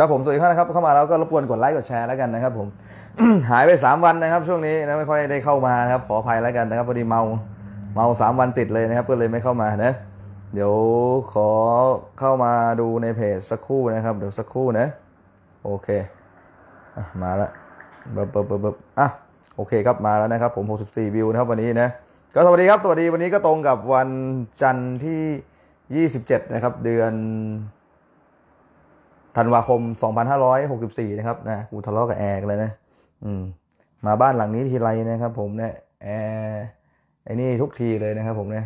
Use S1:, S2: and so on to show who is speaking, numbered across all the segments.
S1: ครับผมสวัสดีครับนะครับเข้ามาแล้วก็รบกวนกดไลค์กดแชร์แล้วกันนะครับ ผมหายไป3วันนะครับช่วงนี้นะไม่ค่อยได้เข้ามานะครับขออภัยแล้วกันนะครับพอดีเมาเมาสามวันติดเลยนะครับก็เลยไม่เข้ามานะเดี๋ยวขอเข้ามาดูในเพจสักครู่นะครับ เดี๋ยวสักครู่นะ โอเคมาละบบบบบบอ่ะโอเคครับมาแล้วนะครับผม64วิวนะครับวันนี้นะก็สวัสดีครับสวัสดีวันนี้ก็ตรงกับวันจันทร์ที่27นะครับเดือนธันวาคม2564นะครับนะกูทะเลาะกับแอร์เลยนะอืมมาบ้านหลังนี้ทีไรนะครับ ผมเนี่ยแอร์ไอ้นี่ทุกทีเลยนะครับผมเนี่ย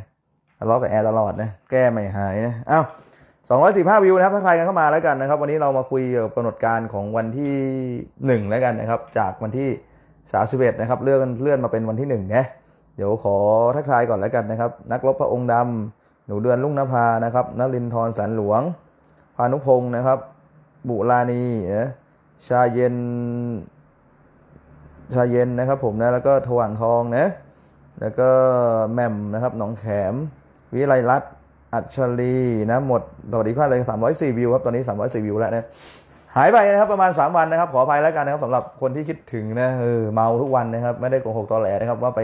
S1: ทะเลาะกับแอร์ตลอดนะแก้ไม่หายนะอ้าว2 4 5วิวนะครับถ้าใครกันเข้ามาแล้วกันนะครับ วันนี้เรามาคุยกับกำหนดการของวันที่ 1 แล้วกันนะครับ จากวันที่31นะครับเลื่อนเลื่อนมาเป็นวันที่ 1 นะเดี๋ยวขอทักทายก่อนแล้วกันนะครับ นักรบพระองค์ดำหนูเดือนลุ่งนภานะครับนรินทร์สันหลวง พานุพงศ์นะครับบุรานีนะชาเย็น ชาเย็นนะครับผมนะ แล้วก็ถว่างทองนะแล้วก็แหม่มนะครับหนองแขม วิไลรัตอัจฉรีนะหมดสวัสดีภาพเลย 304 วิวครับ ตอนนี้ 304 วิวแล้วนะหายไปนะครับ ประมาณ 3 วันนะครับ ขออภัยแล้วกันนะครับสำหรับคนที่คิดถึงนะเออเมาทุกวันนะครับ ไม่ได้โกหกตอแหลนะครับ ว่าไป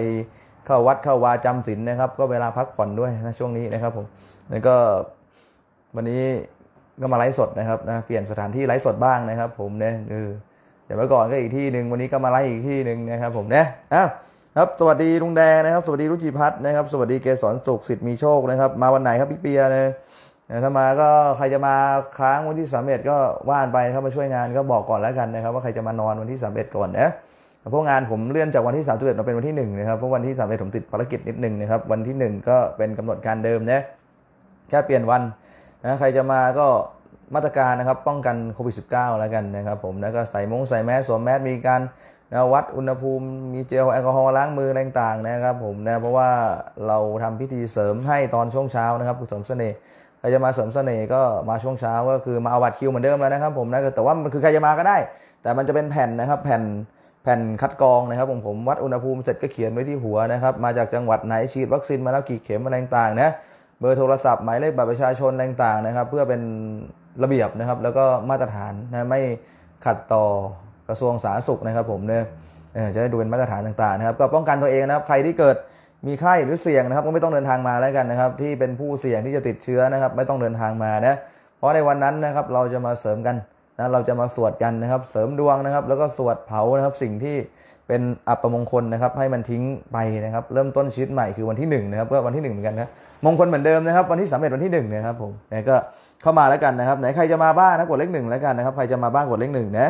S1: เข้าวัดเข้าวาจำศีลนนะครับ ก็เวลาพักผ่อนด้วยนะช่วงนี้นะครับ ผมแล้วก็วันนี้ก็มาไลฟ์สดนะครับนะเปลี่ยนสถานที่ไลฟ์สดบ้างนะครับผมเนี่ยเออเดี๋ยวเมื่อก่อนก็อีกที่หนึ่งวันนี้ก็มาไลฟ์อีกที่หนึ่งนะครับผมเนี่ยอ้าวครับ สวัสดีลุงแดงนะครับ สวัสดีรุจิพัฒน์นะครับสวัสดีเกษรสุขสิทธิ์มีโชคนะครับมาวันไหนครับพี่เปียเนี่ยถ้ามาก็ใครจะมาค้างวันที่สามเอ็ดก็ว่านไปนะครับมาช่วยงานก็บอกก่อนแล้วกันนะครับว่าใครจะมานอนวันที่สามเอ็ดก่อนนะเพราะงานผมเลื่อนจากวันที่สามสิบเอ็ดมาเป็นวันที่หนึ่งนะครับเพราะวันที่สามเอ็ดผมติดภารกิจนิดนึงนะครับวันที่หนึ่งก็เป็นกำหนดการเดิมนะแค่เปลี่ยนวันใครจะมาก็มาตรการนะครับป้องกันโควิด -19 แล้วกันนะครับผมแล้วก็ใส่มงใส่แมสสวมแมสมีการนะวัดอุณหภูมิ มีเจลแอลกอฮอล์ล้างมือต่างๆนะครับ ผมนะเพราะว่าเราทำพิธีเสริมให้ตอนช่วงเช้านะครับเสริมเสน่ห์ใครจะมาเสริมเสน่ห์ก็มาช่วงเช้าก็คือมาเอาบัตรคิวเหมือนเดิมแล้วนะครับผมนะแต่ว่ามันคือใครจะมาก็ได้ แต่มันจะเป็นแผ่นนะครับแผ่นแผ่นคัดกรองนะครับผมผมวัดอุณหภูมิเสร็จก็เขียนไว้ที่หัวนะครับมาจากจังหวัดไหนฉีดวัคซีนมาแล้วกี่เข็มอะไรต่างๆนะเบอร์โทรศัพท์หมายเลขบัตรประชาชนต่างๆนะครับ เพื่อเป็นระเบียบนะครับแล้วก็มาตรฐานนะไม่ขัดต่อกระทรวงสาธารณสุขนะครับผมเนี่ยจะได้ดูเป็นมาตรฐานต่าง ๆนะครับ ก็ป้องกันตัวเองนะครับใครที่เกิดมีไข้หรือเสี่ยงนะครับ ก็ไม่ต้องเดินทางมาแล้วกันนะครับ ที่เป็นผู้เสี่ยงที่จะติดเชื้อนะครับ ไม่ต้องเดินทางมานะเพราะในวันนั้นนะครับเราจะมาเสริมกันนะเราจะมาสวดกันนะครับ เสริมดวงนะครับ แล้วก็สวดเผานะครับสิ่งที่เป็นอัปมงคลนะครับ ให้มันทิ้งไปนะครับ เริ่มต้นชีวิตใหม่คือวันที่1นะครับก็วันที่1เหมือนกันนะมงคลเหมือนเดิมนะครับวันที่สามเอ็ดวันที่หนึ่งนะครับผมนะก็เข้ามาแล้วกันนะครับไหนใครจะมาบ้างนะกดเลขหนึ่งแล้วกันนะครับใครจะมาบ้างกดเลขหนึ่งนะ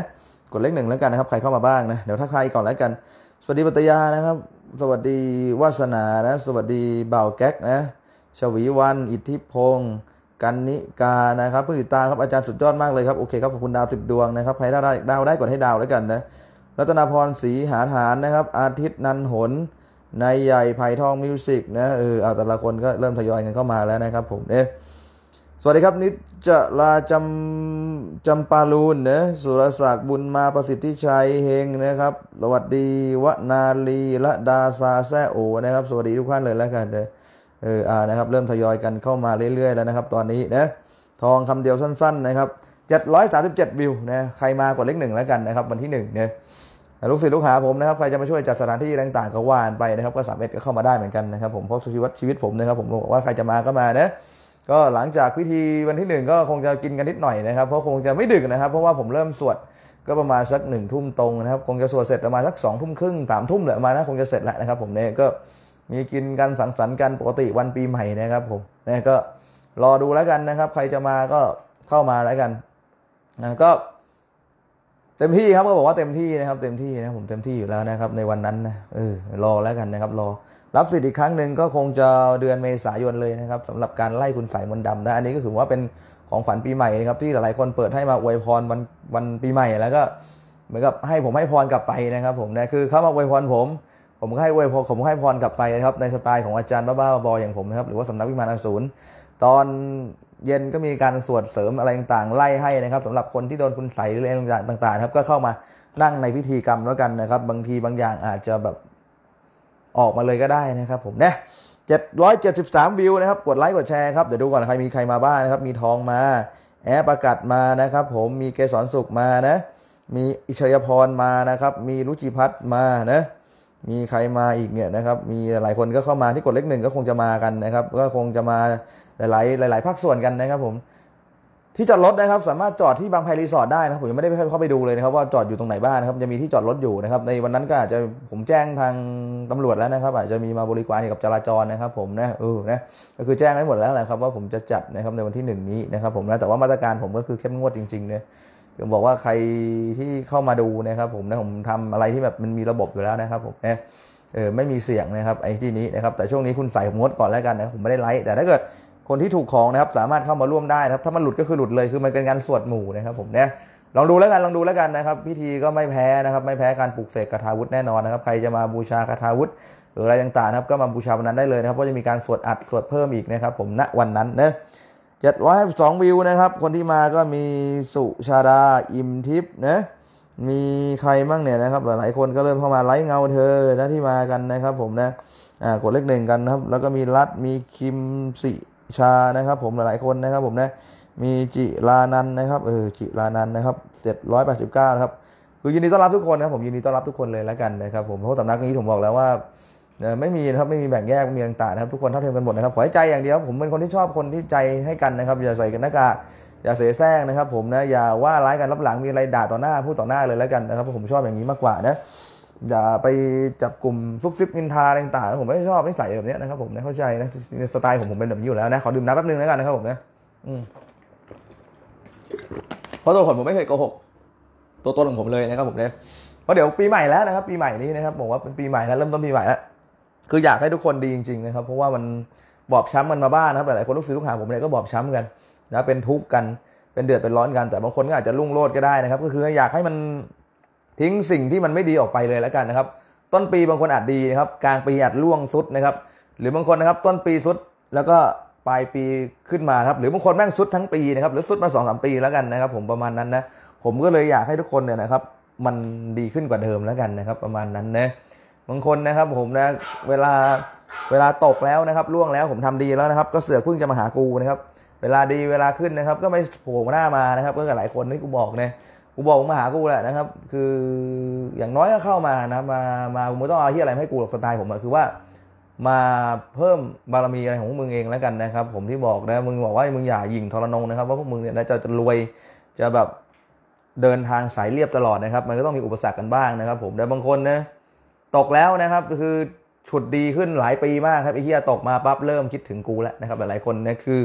S1: กดเลขหนึ่งแล้วกันนะครับใครเข้ามาบ้างนะเดี๋ยวถ้าใครก่อนแล้วกัน สวัสดีปัตยานะครับ สวัสดีวาสนานะสวัสดีเบาแก๊กนะชวีวัน อิทธิพงศ์กันนิกานะครับผู้ติดตามครับอาจารย์สุดยอดมากเลยครับโอเคครับขอบคุณดาวสิบดวงนะครับใครได้ดาวได้กดให้ดาวแล้วกันนะรัตนาพรศรีหาฐานนะครับ อาทิตย์นันหนนายใหญ่ไผ่ทองมิวสิกนะเออเอาแต่ละคนก็เริ่มทยอยกันเข้ามาแล้วนะครับผมเนี่ยสวัสดีครับ นิจลาจำจำปาลูนนะสุรศักดิ์บุญมาประสิทธิชัยเฮงนะครับสวัสดีวนาลีละดาซาแซโอนะครับสวัสดีทุกท่านเลยแล้วกันเอออ่านะครับเริ่มทยอยกันเข้ามาเรื่อยๆแล้วนะครับ ตอนนี้นะทองคำเดียวสั้นๆนะครับ737 วิวนะใครมากดเลขหนึ่งแล้วกันนะครับ วันที่1เนี่ยลูกศิษย์ลูกหาผมนะครับใครจะมาช่วยจัดสถานที่ต่างๆก็ว่านไปนะครับก็สามเอ็ดก็เข้ามาได้เหมือนกันนะครับผมเพราะชีวิตชีวิตผมนะครับผมบอกว่าใครจะมาก็มานะก็หลังจากพิธีวันที่หนึ่งก็คงจะกินกันนิดหน่อยนะครับเพราะคงจะไม่ดึกนะครับเพราะว่าผมเริ่มสวดก็ประมาณสักหนึ่งทุ่มตรงนะครับคงจะสวดเสร็จประมาณสักสองทุ่มครึ่งสามทุ่มเลยมานะคงจะเสร็จแล้วนะครับผมเนี่ยก็มีกินกันสังสรรค์กันปกติวันปีใหม่นะครับผมเนี่ยก็รอดูแล้วกันนะครับ ใครจะมาก็เข้ามาแล้วกันนะก็เต็มที่ครับก็บอกว่าเต็มที่นะครับเต็มที่นะผมเต็มที่อยู่แล้วนะครับในวันนั้นนะเออรอแล้วกันนะครับ รอ รับสิทธิ์อีกครั้งหนึ่งก็คงจะเดือนเมษายนเลยนะครับสำหรับการไล่คุณสายมนดำนะอันนี้ก็ถือว่าเป็นของขวัญปีใหม่นะครับที่หลายๆคนเปิดให้มาอวยพรวันวันปีใหม่ แล้วก็เหมือนกับให้ผมให้พรกลับไปนะครับ ผมนะคือเขามาอวยพรผม ผมก็ให้อวยพรผมให้พรกลับไปนะครับในสไตล์ของอาจารย์บ้าๆบออย่างผมนะครับ หรือว่าสำนักวิมานอสูรตอนเย็นก็มีการสวดเสริมอะไรต่างๆ ไล่ให้นะครับสำหรับคนที่โดนคุณใส่หรืออะไรต่างๆครับก็เข้ามานั่งในพิธีกรรมแล้วกันนะครับบางทีบางอย่างอาจจะแบบออกมาเลยก็ได้นะครับผมเนี่ยยเเจจ็็ดดร้อสิบสามวิวนะครับ กดไลค์กดแชร์ครับเดี๋ยวดูก่อนใครมีใครมาบ้างนะครับมีทองมา แอปประกาศมานะครับ ผมมีเกสรสุขมานะมีอิชยพรมานะครับ มีรุจิพัฒน์มานะมีใครมาอีกเนี่ยนะครับมีหลายคนก็เข้ามาที่กดเลขหนึ่งก็คงจะมากันนะครับ ก็คงจะมาหลายๆหลายภาคส่วนกันนะครับผม ที่จอดรถนะครับ สามารถจอดที่บางไพรีสอร์ทได้นะครับผมยังไม่ได้เข้าไปดูเลยนะครับว่าจอดอยู่ตรงไหนบ้างนะครับจะมีที่จอดรถอยู่นะครับในวันนั้นก็อาจจะผมแจ้งทางตำรวจแล้วนะครับอาจจะมีมาบริการกับจราจรนะครับ ผมนะเออนะก็คือแจ้งไว้หมดแล้วแหละครับว่าผมจะจัดนะครับในวันที่1นี้นะครับ ผมนะแต่ว่ามาตรการผมก็คือเข้มงวดจริง ๆเลยผมบอกว่าใครที่เข้ามาดูนะครับ ผมนะผมทำอะไรที่แบบมันมีระบบอยู่แล้วนะครับผมนะเออไม่มีเสียงนะครับไอ้ที่นี้นะครับ แต่ช่วงนี้คุณใส่ผมงดก่อนแล้วกันนะผมไม่ได้ไลค์แต่ถ้าเกิดคนที่ถูกของนะครับสามารถเข้ามาร่วมได้ครับถ้ามันหลุดก็คือหลุดเลยคือมันเป็นการสวดหมู่นะครับผมเนี่ยลองดูแล้วกันลองดูแล้วกันนะครับ พิธีก็ไม่แพ้นะครับไม่แพ้การปลูกเสกคาถาวุธแน่นอนนะครับใครจะมาบูชาคาถาวุธ หรืออะไรต่างๆนะครับก็มาบูชาวันนั้นได้เลยนะครับเพราะจะมีการสวดอัดสวดเพิ่มอีกนะครับผมณวันนั้นเนะเจ็ดร้สองวิวนะครับคนที่มาก็มีสุชาดาอิมทิพย์นะมีใครบ้างเนี่ยนะครับ หลายคนก็เริ่มเข้ามาไลค์เงาเธอนะที่มากันนะครับผมนะกดเลขหนึ่งกันนะครับแล้วก็มีรัฐมีคิมสิชา นะครับผมหลายๆคนนะครับผมนะมีจิลานันนะครับ เออ จิลานันนะครับเจ็ดร้อยแปดสิบเก้านะครับคือยินดีต้อนรับทุกคนนะครับ ผม ยินดีต้อนรับทุกคนเลยแล้วกันนะครับผม เพราะสำนักนี้ผมบอกแล้วว่าไม่มีนะครับ ไม่มีแบ่งแยกไม่มีต่างๆนะครับทุกคน เท่าเทียมกันหมดนะครับ ขอให้ใจอย่างเดียวผมเป็นคนที่ชอบคนที่ใจให้กันนะครับ อย่าใส่กันหน้ากากอย่าเสแสร้งนะครับ ผมนะ อย่าว่าร้ายกันรับหลัง มีอะไรด่าต่อหน้า พูดต่อหน้าเลยแล้วกันนะครับ ผมชอบอย่างนี้มากกว่านะอย่าไปจับกลุ่มซุบซิบนินทาอะไรต่างๆ ผมไม่ชอบนิสัยแบบนี้นะครับผมนะเข้าใจนะสไตล์ผมผมเป็นแบบนี้อยู่แล้วนะขอดื่มน้ำแป๊บนึงแล้วกันนะครับผมนะเพราะตัวผมผมไม่เคยโกหก ตัวตนของผมเลยนะครับผมเนี่ยเพราะเดี๋ยวปีใหม่แล้วนะครับปีใหม่นี้นะครับบอกว่าเป็นปีใหม่แล้วเริ่มต้นปีใหม่แล้วคืออยากให้ทุกคนดีจริงๆนะครับ เพราะว่ามันบอบช้ำกันมาบ้านนะครับหลายๆคนลูกศิษย์ลูกหาผมเนี่ยก็บอบช้ำกันนะเป็นทุกข์กันเป็นเดือดเป็นร้อนกัน แต่บางคนก็อาจจะรุ่งโรจน์ก็ได้นะครับ ก็คืออยากให้มันทิ้งสิ่งที่มันไม่ดีออกไปเลยแล้วกันนะครับต้นปีบางคนอาจดีนะครับกลางปีอาจล่วงสุดนะครับหรือบางคนนะครับต้นปีสุดแล้วก็ปลายปีขึ้นมาครับหรือบางคนแม่งสุดทั้งปีนะครับหรือสุดมา2อสปีแล้วกันนะครับ ผมประมาณนั้นนะผมก็เลยอยากให้ทุกคนเนี่ยนะครับมันดีขึ้นกว่าเดิมแล้วกันนะครับประมาณนั้นนะบางคนนะครับผมนะเวลาเวลาตกแล้วนะครับล่วงแล้วผมทำดีแล้วนะครับก็เสือกพึ่งจะมาหากูนะครับเวลาดีเวลาขึ้นนะครับก็ไม่โผล่หน้ามานะครับก็หลายคนที่กูบอกเนยกูบอกมาหากูแหละนะครับคืออย่างน้อยก็เข้ามานะมามากูไม่ต้องเอาที่อะไรให้กูหรอกสไตล์ผมอะคือว่า มาเพิ่มบารมีอะไรของมึงเองแล้วกันนะครับผมที่บอกนะมึงบอกว่ามึงอย่าหยิ่งทรนงนะครับว่าพวกมึงเนี่ยจะจะรวยจะแบบเดินทางสายเรียบตลอดนะครับมันก็ต้องมีอุปสรรคกันบ้างนะครับ ผมแต่บางคนนะตกแล้วนะครับคือฉุดดีขึ้นหลายปีมากครับไอ้เหี้ยตกมาปั๊บเริ่มคิดถึงกูแล้วนะครับหลายคนนะคือ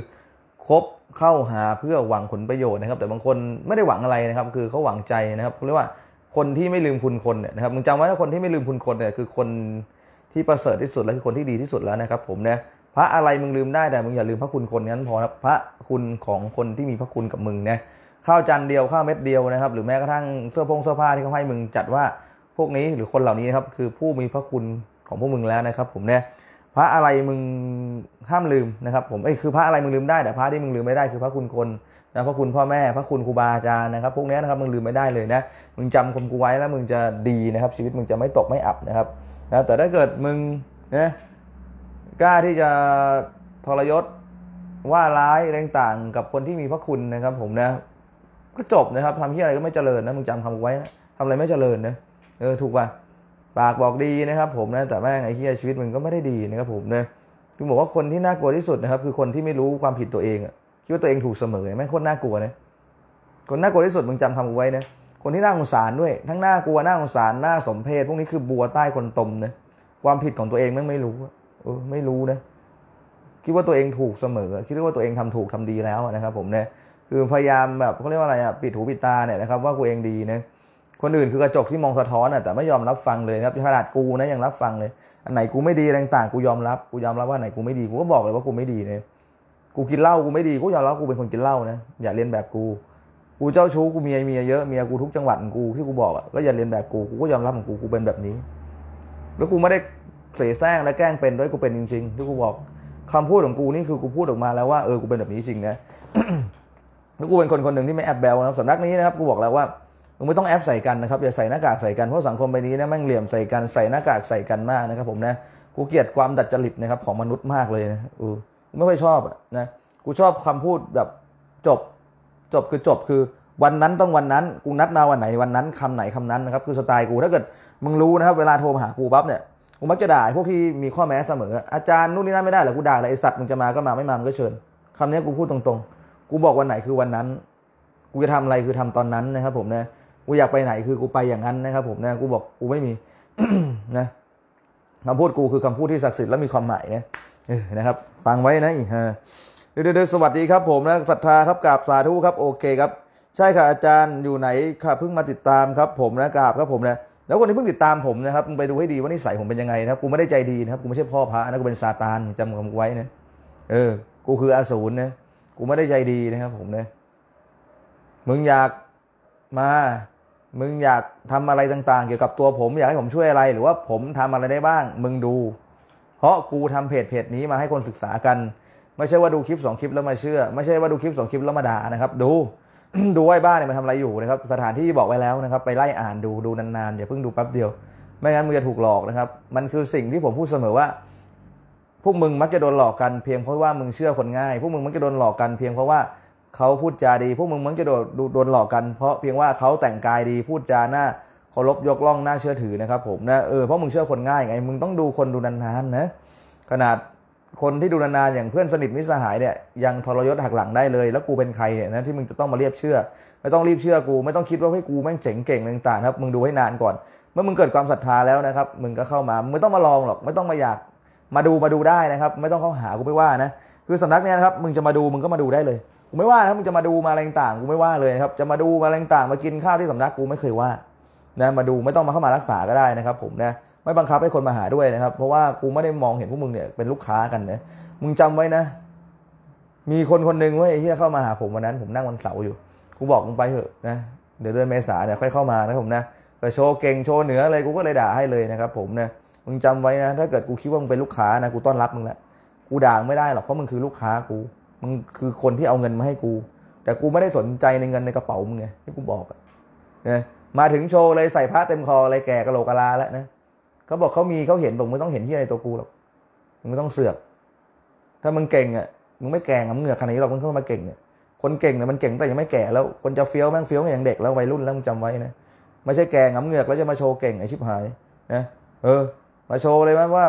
S1: คบเข้าหาเพื่อหวังผลประโยชน์นะครับแต่บางคนไม่ได้หวังอะไรนะครับคือเขาหวังใจนะครับเรียกว่าคนที่ไม่ลืมคุณคนเนี่ยนะครับมึงจำไว้้าคนที่ไม่ลืมคุณคนเนี่ยคือคนที่ประเสริฐที่สุดและคือคนที่ดีที่สุดแล้วนะครับผมนะพระอะไรมึงลืมได้แต่มึงอย่าลืมพระคุณคนนั้นพอับพระคุณของคนที่มีพระคุณกับมึงนะข้าวจานเดียวข้าวเม็ดเดียวนะครับ หรือแม้กระทั่งเสื้อผงเสื้อผ้าที่เขาให้มึงจัดว่าพวกนี้หรือคนเหล่านี้ครับคือผู้มีพระคุณของพวกมึงแล้วนะครับผมเนี่ยพระอะไรมึงห้ามลืมนะครับผม เอ้ย คือพระอะไรมึงลืมได้แต่พระที่มึงลืมไม่ได้คือพระคุณคนนะพระคุณพ่อแม่ พระคุณครูบาอาจารย์นะครับ พวกนี้นะครับมึงลืมไม่ได้เลยนะมึงจำคมกูไว้แล้วมึงจะดีนะครับ ชีวิตมึงจะไม่ตกไม่อับนะครับนะแต่ถ้าเกิดมึงนะกล้าที่จะทรยศว่าร้ายแรงต่างกับคนที่มีพระคุณนะครับ ผมนะ ก็จบนะครับทำที่อะไรก็ไม่เจริญนะมึงจำคำไว้นะทำอะไรไม่เจริญนะเออถูกป่ะปากบอกดีนะครับผมนะแต่แม่งไอ้เหี้ยชีวิตมันก็ไม่ได้ดีนะครับผมเนะคือบอกว่าคนที่น่ากลัวที่สุดนะครับ คือคนที่ไม่รู้ความผิดตัวเองคิดว่าตัวเองถูกเสมอแม่งคนน่ากลัวนะคนน่ากลัวที่สุดมึงจำคำกูไว้นะคนที่น่าสงสารด้วย ทั้งน่ากลัวน่าสงสารน่าสมเพชพวกนี้คือบัวใต้คนตมนะความผิดของตัวเองแม่งไม่รู้เออไม่รู้นะ คิดว่าตัวเองถูกเสมอ คิดว่าตัวเองทำถูกทำดีแล้วนะครับ ผมเนี่ยคือพยายามแบบเขาเรียกว่าอะไรอ่ะปิดหูปิดตาเนี่ยนะครับว่ากูเองดีนะคนอื่นคือกระจกที่มองสะท้อนอ่ะแต่ไม่ยอมรับฟังเลยครับขนาดกูนะยังรับฟังเลยอันไหนกูไม่ดีต่างๆกูยอมรับกูยอมรับว่าไหนกูไม่ดีกูก็บอกเลยว่ากูไม่ดีเลยกูกินเหล้ากูไม่ดีกูยอมรับกูเป็นคนกินเหล้านะอย่าเรียนแบบกู กูเจ้าชู้กูเมียเมียเยอะเมียกูทุกจังหวัดกูที่กูบอกอ่ะก็อย่าเรียนแบบกูกูก็ยอมรับของกูกูเป็นแบบนี้ แล้วกูไม่ได้เสแสร้งและแกล้งเป็นด้วยกูเป็นจริงๆที่กูบอกคำพูดของกูนี่คือกูพูดออกมาแล้วว่าเออกูเป็นแบบนี้จริงนะแล้วกูเป็นคนคนหนึ่งที่ไม่แอบแบลนะครับสำนักนี้นะครับกูบอกแล้วว่าไม่ต้องแอปใส่กันนะครับอย่าใส่หน้ากากใส่กันเพราะสังคมใบนี้เนี่ยแม่งเหลี่ยมใส่กันใส่หน้ากากใส่กันมากนะครับ ผมนะ กูเกลียดความดัดจริตนะครับของมนุษย์มากเลยนะกไม่ค่อยชอบนะกูชอบคำพูดแบบจบ จบคือจบคือ วันนั้นต้องวันนั้น กูนัดมาวันไหนวันนั้น คำไหนคำนั้นนะครับคือสไตล์กูถ้าเกิดมึงรู้นะครับ เวลาโทรมาหากูปั๊บเนี่ยกูมักจะด่าพวกที่มีข้อแม้เสมอ อาจารย์นู่นนี่นั่นไม่ได้หรอกูด่าอะไรไอสัตว์มึงจะมาก็มาไม่มามึงก็เชิญคำนี้กูพูดตรง ๆ กูบอกวันไหนคือวันนั้น กูจะทำอะไรคือทำตอนนั้นนะครับผมนะกูอยากไปไหนคือกูไปอย่างนั้นนะครับ ผมนะกูบอกกูไม่มีนะคำพูดกูคือคำพูดที่ศักดิ์สิทธิ์และมีความหมายนะนะครับ ฟังไว้นะอีฮะเดี๋ยวสวัสดีครับผมนะศรัทธาครับกราบสาธุครับ โอเคครับ ใช่ค่ะอาจารย์อยู่ไหนค่ะเพิ่งมาติดตามครับ ผมนะกราบครับผมนะแล้วคนที่เพิ่งติดตามผมนะครับไปดูให้ดีว่านิสัยผมเป็นยังไงนะครับกูไม่ได้ใจดีนะครับกูไม่ใช่พ่อพระนะกูเป็นซาตานจำคำไว้นะเออ กูคืออสูรนะกูไม่ได้ใจดีนะครับ ผมนะมึงอยากมามึงอยากทำอะไรต่าง ๆ เกี่ยวกับตัวผมอยากให้ผมช่วยอะไรหรือว่าผมทำอะไรได้บ้าง มึงดู เพราะกูทำเพจเพจนี้มาให้คนศึกษากัน ไม่ใช่ว่าดูคลิป2คลิปแล้วมาเชื่อไม่ใช่ว่าดูคลิป2คลิปแล้วมาด่านะครับดูดูไว้บ้านเนี่ยมันทำอะไรอยู่นะครับสถานที่บอกไว้แล้วนะครับไปไล่อ่านดูดูนานๆอย่าเพิ่งดูแป๊บเดียว ไม่งั้นมึงจะถูกหลอกนะครับมันคือสิ่งที่ผมพูดเสมอว่า พวกมึงมักจะโดนหลอกกันเพียงเพราะว่ามึงเชื่อคนง่ายพวกมึงมักจะโดนหลอกกันเพียงเพราะว่าเขาพูดจาดี พวกมึงมึงจะโดนโดนหลอกกัน เพราะเพียงว่าเขาแต่งกายดี พูดจาหน้าเคารพยกล่องหน้าเชื่อถือนะครับผมนะ เออ เพราะมึงเชื่อคนง่ายไง มึงต้องดูคนดูนานๆนะ ขนาดคนที่ดูนานๆอย่างเพื่อนสนิทมิสหายเนี่ยยังทรยศหักหลังได้เลย แล้วกูเป็นใครเนี่ยนะที่มึงจะต้องมาเรียบเชื่อ ไม่ต้องรีบเชื่อกู ไม่ต้องคิดว่าให้กูแม่งเจ๋งเก่งต่างๆครับ มึงดูให้นานก่อน เมื่อมึงเกิดความศรัทธาแล้วนะครับ มึงก็เข้ามาไม่ต้องมาลองหรอก ไม่ต้องมาอยากมาดูมาดูได้นะครับ ไม่ต้องเข้าหากูไม่ว่านะ คือสำนักเนี่ยนะครับมึงจะมาดูมึงก็มาดูได้เลยกูไม่ว่านะมึงจะมาดูมาอะไรต่างกูไม่ว่าเลยครับ จะมาดูมาอะไรต่างมากินข้าวที่สำนักกูไม่เคยว่า นะ มาดูไม่ต้องมาเข้ามารักษาก็ได้นะครับ ผมนะ ไม่บังคับให้คนมาหาด้วยนะครับเพราะว่ากูไม่ได้มองเห็นพวกมึงเนี่ยเป็นลูกค้ากันนะ มึงจำไว้นะมีคนคนหนึ่งเว้ยที่เข้ามาหา ผมวันนั้น ผมนั่งวันเสาร์อยู่ กูบอกมึงไปเถอะนะเดี๋ยวเดือนเมษาเนี่ย ค่อยเข้ามานะผมนะไปโชว์เก่งโชว์เหนือเลยกูก็เลยด่าให้เลยนะครับ ผมนะ มึงจำไว้นะ ถ้าเกิดกูคิดว่ามึงเป็นลูกค้านะกูต้อนรับมึงแหละกูด่าไม่ได้หรอกเพราะมึงคือลูกค้ากูมึงคือคนที่เอาเงินมาให้กู แต่กูไม่ได้สนใจในเงินในกระเป๋ามึงไงที่กูบอกนะมาถึงโชว์เลยใส่ผ้าเต็มคออะไรแก่กะโหลกกะลาแล้วนะเขาบอกเขามีเขาเห็นบอกมึงต้องเห็นที่ในตัวกูหรอกมึงไม่ต้องเสือกถ้ามึงเก่งอ่ะมึงไม่แก่งึงเหงือขนาดนี้หรอกมึงเข้ามาเก่งเนี่ยคนเก่งเนี่ยมันเก่งแต่ยังไม่แก่แล้วคนจะเฟี้ยวแม่งเฟี้ยวอย่างเด็กแล้ววัยรุ่นแล้วมึงจำไว้นะไม่ใช่แก่งึงเหงือกแล้วจะมาโชว์เก่งไอชิบหายนะเออ มาโชว์เลยมั้ยว่า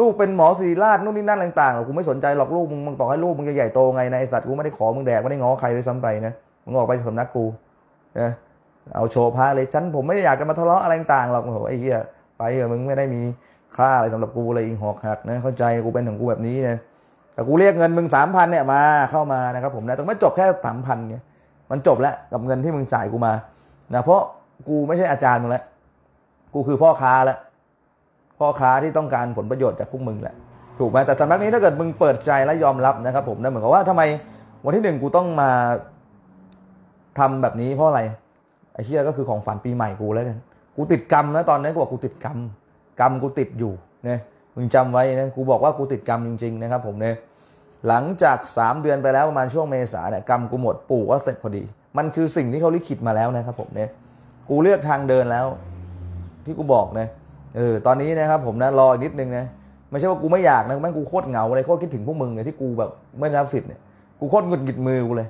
S1: ลูกเป็นหมอศิริราชนู่นนี่นั่นต่างๆหรอกกูไม่สนใจหรอกลูกมึงมึงต่อให้ลูกมึงจะใหญ่โตไงในไอสัตว์กูไม่ได้ขอมึงแดก ไม่ได้ง้อใครเลยซ้ำไปนะมึงออกไปสำนักกูนะเอาโชว์พระเลยฉันผมไม่อยากจะมาทะเลาะอะไรต่างๆหรอกโอ้โหไอ้เหี้ยไปเหอะมึงไม่ได้มีค่าอะไรสำหรับกูเลยอีหอกหักนะเข้าใจกูเป็นของกูแบบนี้นะแต่กูเรียกเงินมึงสามพันเนี่ยมาเข้ามานะครับผมนะแต่ไม่จบแค่สามพันเนี่ยมันจบแล้วกับเงินที่มึงจ่ายกูมานะเพราะกูไม่ใช่อาจารย์มึงแล้ว กูคือพ่อค้าแล้วพ่อค้าที่ต้องการผลประโยชน์จากพวกมึงแหละถูกไหมแต่สำนักนี้ถ้าเกิดมึงเปิดใจและยอมรับนะครับผมนะเหมือนกับว่าทำไมวันที่หนึ่งกูต้องมาทำแบบนี้เพราะอะไรไอ้เชี่ยก็คือของฝันปีใหม่กูแล้วกันกูติดกรรมนะตอนนั้นกูบอกกูติดกรรมกรรมกูติดอยู่นะมึงจำไว้นะกูบอกว่ากูติดกรรมจริง ๆ นะครับ ผมเนี่ยหลังจาก 3 เดือนไปแล้วประมาณช่วงเมษาเนี่ยกรรมกูหมดปู่ก็เสร็จพอดี มันคือสิ่งที่เขาลิขิตมาแล้วนะครับ ผมเนี่ยกูเลือกทางเดินแล้วที่กูบอกเนี่ยเออตอนนี้นะครับผมนะรออีกนิดนึงนะไม่ใช่ว่ากูไม่อยากนะแม่งกูโคตรเหงาเลยโคตรคิดถึงพวกมึงเลยที่กูแบบไม่ได้รับสิทธิ์เนี่ยกูโคตรหงุดหงิดมือกูเลย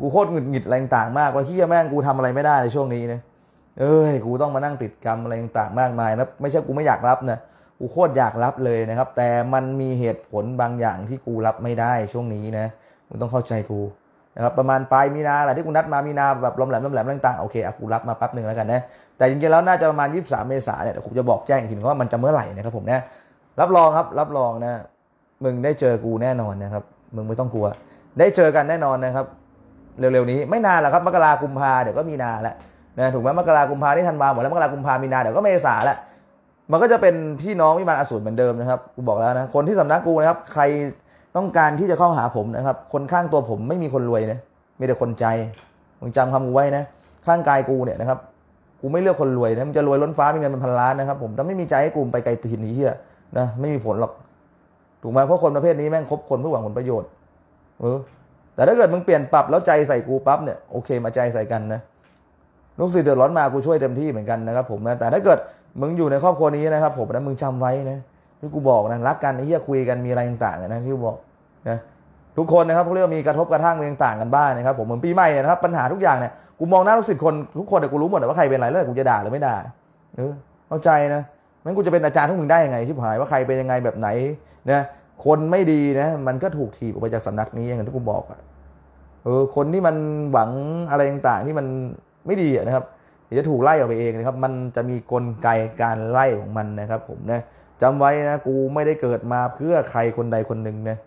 S1: กูโคตรหงุดหงิดอะไรต่างมากว่าที่แม่งกูทำอะไรไม่ได้ในช่วงนี้นะเอ้ยกูต้องมานั่งติดกรรมอะไรต่างมากมายนะไม่ใช่กูไม่อยากรับนะกูโคตรอยากรับเลยนะครับ แต่มันมีเหตุผลบางอย่างที่กูรับไม่ได้ช่วงนี้นะมึงต้องเข้าใจกูนะครับประมาณปลายมีนาอะไรที่กูนัดมามีนาแบบลมแหลมลมแหลมต่างๆโอเคอะกูรับมาแป๊บหนึ่งแล้วกันนะแต่จริงๆแล้วน่าจะประมาณ23เมษาเนี่ยผมจะบอกแจ้งทีนึงว่ามันจะเมื่อไหร่นะครับผมนะรับรองครับรับรองนะ มึงได้เจอกูแน่นอนนะครับมึงไม่ต้องกลัว ได้เจอกันแน่นอนนะครับ เร็วๆนี้ ไม่นานหรอกครับมกราคุมพาเดี๋ยวก็มีนาแล้วนะถูกไหมมกราคุมพาที่ทันวาหมดแล้วมกราคุมพามีนา เดี๋ยวก็เมษาแล้วมันก็จะเป็นพี่น้องวิมานอสูรเหมือนเดิมนะครับกูบอกแล้วนะคนที่สำนักกูนะครับใครต้องการที่จะเข้าหาผมนะครับ คนข้างตัวผมไม่มีคนรวยนะมีแต่คนใจมึงจำคำกูไว้นะ ข้างกายกูเนี่ยนะครับกูไม่เลือกคนรวยนะมันจะรวยล้นฟ้ามีเงินเป็นพันล้านนะครับ ผมแต่ไม่มีใจให้กลุ่มไปไกลถิ่นนี้เชียนะไม่มีผลหรอกถูกไหมเพราะคนประเภทนี้แม่งคบคนเพื่อหวังผลประโยชน์ เออ แต่ถ้าเกิดมึงเปลี่ยนปรับแล้วใจใส่กูปั๊บเนี่ยโอเคมาใจใส่กันนะ ลูกศิษย์เดือดร้อนมากูช่วยเต็มที่เหมือนกันนะครับ ผมนะแต่ถ้าเกิดมึงอยู่ในครอบครัวนี้นะครับ ผมนะมึงจาไว้นะที่กูบอกนะรักกันไอ้เหี้ยคุยกันมีอะไรต่างๆนะที่กูบอกนะทุกคนนะครับเขาเรียกว่ามีกระทบกระทั่งองต่างกันบ้างนะครับ ผมเหมือนปีใหม่นะครับ ปัญหาทุกอย่างเนี่ยกูมองหน้าลูกศิษย์คนทุกคนแต่กูรู้หมดว่าใครเป็นอะไรเลิกกูจะด่าหรือไม่ด่า เออเข้าใจนะมันกูจะเป็นอาจารย์ทุกมึงได้ยังไงชิบหายว่าใครเป็นยังไงแบบไหนนะคนไม่ดีนะมันก็ถูกถีบออกไปจากสำนักนี้อย่างที่กูบอกอะเออคนที่มันหวังอะไรต่างๆที่มันไม่ดีนะครับจะถูกไล่ออกไปเองนะครับมันจะมีกลไกการไล่ของมันนะครับ ผมนะจำไว้นะกูไม่ได้เกิดมาเพื่อใครคนใดคนหนึ่งนะ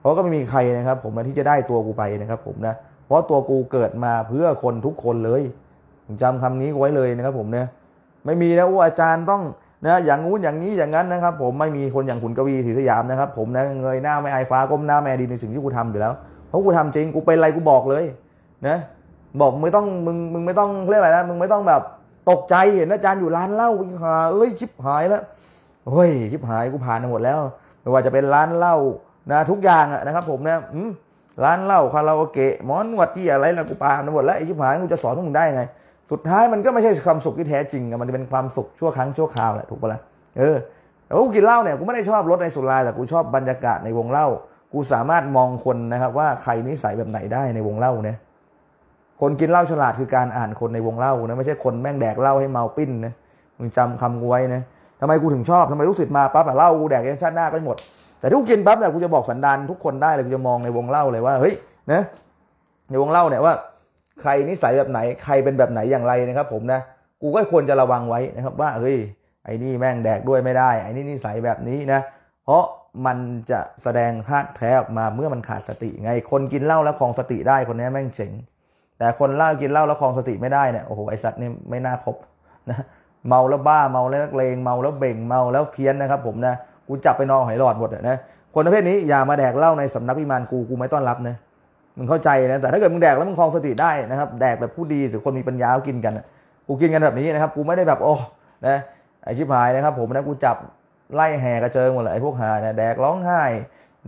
S1: เพราะก็ไม่มีใครนะครับ ผมนะที่จะได้ตัวกูไปนะครับ ผมนะพราะตัวกูเกิดมาเพื่อคนทุกคนเลย จำคำนี้ไว้เลยนะครับผมเนี่ยไม่มีนะว่อาจารย์ต้องนะอย่างงู้นอย่างนี้อย่างนั้นนะครับผมไม่มีคนอย่างขุนกวีศรีสยามนะครับ ผมนะเงยหน้าไม่ไอายฟ้าก้มหน้าแม่ดีในสิ่งที่กูทำอยู่แล้วเพราะกูทำจริงกูเป็นอะไรกูบอกเลย นะบอกไม่ต้องมึงมึงไม่ต้องเรียกอะไรนะมึงไม่ต้องแบบตกใจเห็นอาจารย์อยู่ร้านเหล้าหาเอ้ย ชิบหายแล้วเฮ้ย ชิบหายกูผ่านหมดแล้วไม่ว่าจะเป็นร้านเหล้านะทุกอย่างนะครับผมนะอืมร้านเหล้าคาราโอเกะมอนวัดที่อะไรนะกูปาหมดแล้วไอ้ชิบหายกูจะสอนพวกมึงได้ไง สุดท้ายมันก็ไม่ใช่ความสุขที่แท้จริงมันเป็นความสุขชั่วครั้งชั่วคราวแหละถูกปะละ่ะเออแต้กูกินเหล้าเนี่ย กูไม่ได้ชอบรสในสุราแต่กูชอบบรรยากาศในวงเหล้ากูสามารถมองคนนะครับ ว่าใครนิสัยแบบไหนได้ในวงเหล้าเนี่ยคนกินเหล้าฉลาดคือการอ่านคนในวงเหล้านะ ไม่ใช่คนแม่งแดกเหล้าให้เมาปิ้นนะมึงจำคำกูไว้นะทำไมกูถึงชอบทำไมลูกศิษย์มาปั๊บอะเหล้ากูแดกยันชาติหน้าก็หมดแต่ทุกกินปั๊บเนี่ยกูจะบอกสันดานทุกคนได้เลยกูจะมองในวงเล่าเลยว่า เฮ้ยนะ ในวงเล่าเนี่ยว่า ใครนิสัยแบบไหน ใครเป็นแบบไหนอย่างไรนะครับ ผมนะกูก็ควรจะระวังไว้นะครับว่าเฮ้ยไอ้นี่แม่งแดกด้วยไม่ได้ไอ้นี่นิสัยแบบนี้นะ เพราะมันจะแสดงทาาแท้ออกมาเมื่อมันขาดสติ ไงคนกินเหล้าแล้วคลองสติได้คนนี้แม่งเจ๋งแต่คนเหล้ากินเหล้าแล้วคลองสติไม่ได้เนี่ยโอ้โหไอสัตว์นี่ไม่น่าคบนะเมาแล้วบ้าเมาแล้วเลงเมาแล้วเบ่งเมาแล้วเพี้ยนนะครับ ผมนะกูจับไปนอนหอยหลอดหมดนะคนประเภทนี้อย่ามาแดกเหล้าในสำนักวิมานกูกูไม่ต้อนรับนะมึงเข้าใจนะแต่ถ้าเกิดมึงแดกแล้วมึงคลองสติได้นะครับ แดกแบบผู้ดีหรือคนมีปัญญากินกันกูกินกันแบบนี้นะครับ กูไม่ได้แบบโอ้นะไอชิบหายนะครับ ผมนะกูจับไล่แห่กระเจิงหมดเลยไอพวกหานะแดกร้องไห้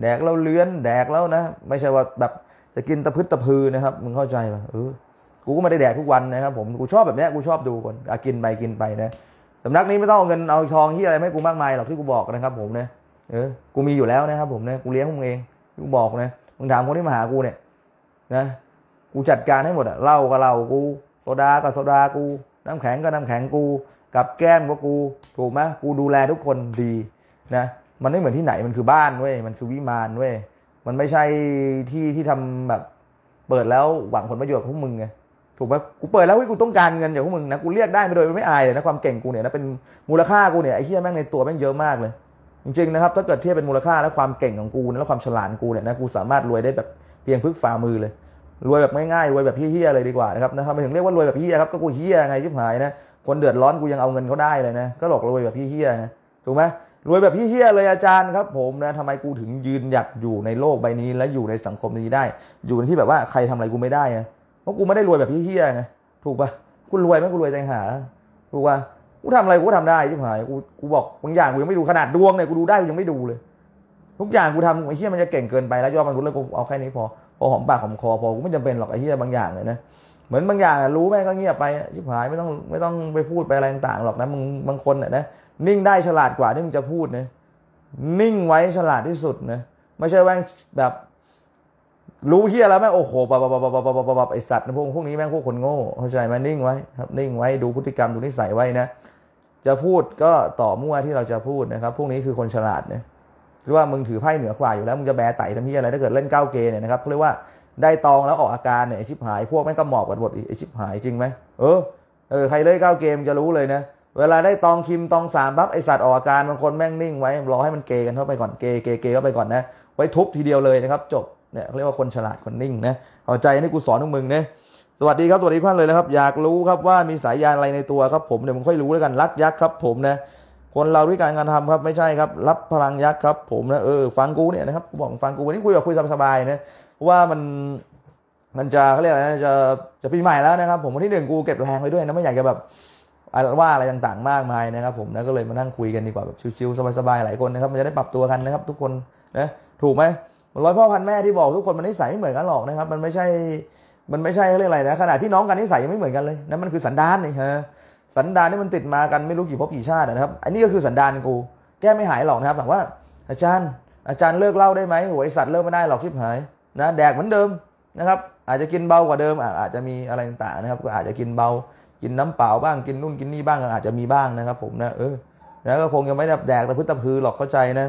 S1: แดกแล้วเลื้อน แดกแล้วนะ ไม่ใช่ว่าแบบจะกินตะพืชตะพือนะครับมึงเข้าใจป่ะเออกูก็ไม่ได้แดกทุกวันนะครับผมกูชอบแบบนี้กูชอบดูคนกินไปกินไปนะสำนักนี้ไม่ต้องเอาเงินเอาทองที่อะไรไม่กูมากมายหรอกที่กูบอกนะครับผมเนะเออกูมีอยู่แล้วนะครับผมเนะกูเลี้ยงมึงเอง กูบอกนะมึงถามคนที่มาหากูเนี่ยนะกูจัดการให้หมดอะเหล้าก็เหล้ากู โซดาก็โซดากูน้ำแข็งก็น้ำแข็งกู กับแก้มก็กูถูกไหมกูดูแลทุกคนดีนะมันไม่เหมือนที่ไหนมันคือบ้านเว้ยมันคือวิมานเว้ยมันไม่ใช่ที่ที่ทำแบบเปิดแล้วหวังผลประโยชน์ของมึงไงถูกไหมกูเปิดแล้วกูต้องการเงินจากพวกมึงนะกูเรียกได้ไม่โดยไม่อายเลยนะความเก่งกูเนี่ยนะเป็นมูลค่ากูเนี่ยไอ้เหี้ยแม่งในตัวแม่งเยอะมากเลย จริงๆนะครับถ้าเกิดเทียบเป็นมูลค่าและความเก่งของกูนะและความฉลาดกูเนี่ยนะกูสามารถรวยได้แบบเพียงพึกฝ่ามือเลย รวยแบบง่ายๆรวยแบบเฮี้ยๆเลยดีกว่านะครับนะทำไมถึงเรียกว่ารวยแบบเฮี้ยครับก็กูเฮี้ยไงชิบหายนะคนเดือดร้อนกูยังเอาเงินเขาได้เลยนะก็หลอกรวยแบบเฮี้ยถูกไหมรวยแบบเฮี้ยเลยอาจารย์ครับ ผมนะทำไมกูถึงยืนหยัดอยู่ในโลกใบนี้และอยู่ในสังคมนี้ได้ อยู่ในที่แบบว่าใครทำอะไรกูไม่ได้พราะกูไม่ได้รวยแบบเฮี้ยไงถูกปะกูรวยไหมกูรวยใจหาถูกปะกูทำอะไรกูทำได้ช่ไหายกูกูบอกบางอย่างกูยังไม่ดูขนาดดวงเนี่ยกูดูได้กูยังไม่ดูเลย ทุกอย่างกูทำไอ้เฮี้ยมันจะเก่งเกินไปแล้วยอดมันรู้แล้วกูเอาแค่นี้พอพอหอมปากหอมคอพอกูไม่จำเป็นหรอกไอ้เฮี้ยบางอย่างเลยนะเหมือนบางอย่างรู้แม่ก็เงียบไปชิบหายไม่ต้องไม่ต้องไปพูดไปอะไรต่างๆหรอกนะมึงบางคนน่ะนะนิ่งได้ฉลาดกว่าที่มึงจะพูดนะนิ่งไว้ฉลาดที่สุดนะไม่ใช่แว่งแบบรู้เฮียแล้วแม่โอ้โหปับปับปับปับปับปับไอสัตว์พวกพวกนี้แม่งพวกคนโง่เข้าใจไหมนิ่งไว้ ครับนิ่งไว้ ดูพฤติกรรมดูนิสัยไว้นะจะพูดก็ต่อมั่วที่เราจะพูดนะครับพวกนี้คือคนฉลาดนะหรือว่ามึงถือไพ่เหนือกว่าอยู่แล้วมึงจะแบไต่ทำเฮียอะไร ถ้าเกิดเล่นก้าเกเนี่ยนะครับเขาเรียกว่าได้ตองแล้วออกอาการเนี่ยไอชิบหายพวกแม่งก็หมอบกันหมดไอชิบหาย จริงไหมเออเออใครเล่นก้าเกมจะรู้เลยนะ เวลาได้ตองคิมตองสามปั๊บไอสัตว์ออกอาการบางคนแม่งนิ่ง ไว้รอให้มันเกกันเข้าไปก่อนเกเกเกเข้าไปก่อนนะ ไว้ทุบทีเดียวเลยนะครับ จบเนี่ยเรียกว่าคนฉลาดคนนิ่งนะเอาใจในี่กูสอนพวกมึงเนะสวัสดีครับสวัสดีท่านเลยนะครับ อยากรู้ครับว่ามีสายยานอะไรในตัวครับ ผมเดี๋ยวมึงค่อยรู้แล้วกันรักยักษ์ครับ ผมนะคนเราด้วยการการทำครับไม่ใช่ครับรับพลังยักษ์ครับผมนะเออฟังกูเนี่ยนะครับกูบอกฟังกูวันนี้คุยแบบคุยสบายๆนะว่ามันมันจะเขาเรียกอะไรจะจะปีใหม่แล้วนะครับผมวันที่หนึ่งกูเก็บแรงไปด้วยนะไม่อยากจะแบบว่าอะไรต่างๆมากมายนะครับผมนะก็เลยมานั่งคุยกันดีกว่าแบบชิวๆสบายๆหลายคนนะครับมันจะได้ปรับตัวกันนะครับ ทุกคนนะถูกไหมร้อยพ่อพันแม่ที่บอกทุกคนมันนิสัยไม่เหมือนกันหรอกนะครับ มันไม่ใช่มันไม่ใช่เรื่องอะไรนะขนาดพี่น้องกันนิสัยยังไม่เหมือนกันเลยนั่นมันคือสันดานนี่ฮะสันดานที่มันติดมากันไม่รู้กี่ภพกี่ชาตินะครับอันนี้ก็คือสันดานกู แก้ไม่หายหรอกนะครับแามว่า อาจารย์ อาจารย์เลิกเล่าได้ไหมโหไอสัตว์เลิกไม่ได้หรอกชิบหายนะแดกเหมือนเดิมนะครับ อาจจะกินเบากว่าเดิมอาจจะมีอะไรต่างๆนะครับ ก็อาจจะกินเบากินน้ำเปล่าบ้างกินนู่นกินนี่บ้างอาจจะมีบ้างนะครับ ผมนะเออ แล้วก็คงยังไม่ได้แดกแต่พื้นตะพือหรอกเข้าใจนะ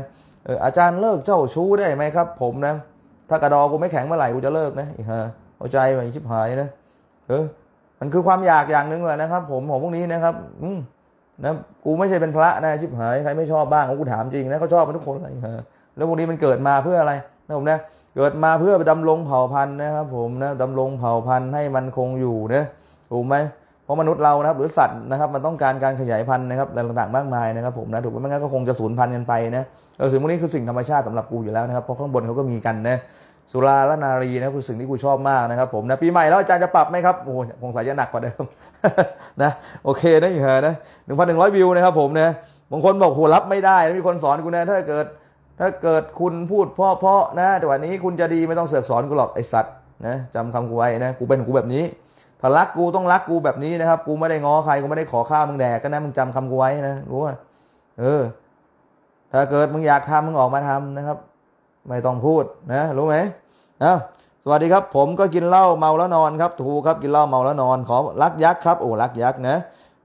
S1: อาจารย์เลิกเจ้าชู้ได้ไหมครับ ผมนะ ถ้ากระดอ กูไม่แข็งเมื่อไหร่ กูจะเลิกนะฮะเอาใจไปชิบหายนะเออมันคือความอยากอย่างหนึ่งเลยนะครับผม ของพวกนี้นะครับ อืม นะ กูไม่ใช่เป็นพระนะชิบหายใครไม่ชอบบ้าง กูถามจริงนะเขาชอบมันทุกคนเลยแล้วพวกนี้มันเกิดมาเพื่ออะไรนะผมนะเกิดมาเพื่อไปดำรงเผ่าพันธุ์นะครับผมนะดำรงเผ่าพันธุ์ให้มันคงอยู่นะถูกไหมเพราะมนุษย์เรานะครับหรือสัตว์นะครับมันต้องการการขยายพันธุ์นะครับอะไรต่างๆมากมายนะครับผมนะถูกไหมไม่งั้นก็คงจะสูญพันธุ์กันไปนะเออสิ่งพวกนี้คือสิ่งธรรมชาติสำหรับกูอยู่แล้วนะครับเพราะข้างบนเขาก็มีกันนะสุราและนารีนะคือสิ่งที่กูชอบมากนะครับผมนะปีใหม่แล้วอาจารย์จะปรับไหมครับ โอ้โหคงสายจะหนักกว่าเดิมนะโอเคนะอยู่เหรอนะหนึ่งพันหนึ่งร้อยวิวนะครับผมนะบางคนบอกัวรับไม่ได้ มีคนสอนกูนะถ้าเกิด ถ้าเกิดคุณพูดเพาะๆนะแต่วันนี้คุณจะดีไม่ต้องเสือกสอนกูหรอกไอสัตว์นะจำคำกูไว้นะกูเป็นกูแบบนี้ถ้ารักกูต้องรักกูแบบนี้นะครับกูไม่ได้ง้อใครกูไม่ได้ขอข้ามึงแดกก็นะมึงจำคำกูไว้นะ รู้ว่าเออ ถ้าเกิดมึงอยากทำมึงออกมาทำนะครับ ไม่ต้องพูดนะ รู้ไหมนะสวัสดีครับ ผมก็กินเหล้าเมาแล้วนอนครับ ถูกครับกินเหล้าเมาแล้วนอนขอรักยักษ์ครับโอ้รักยักษ์นะ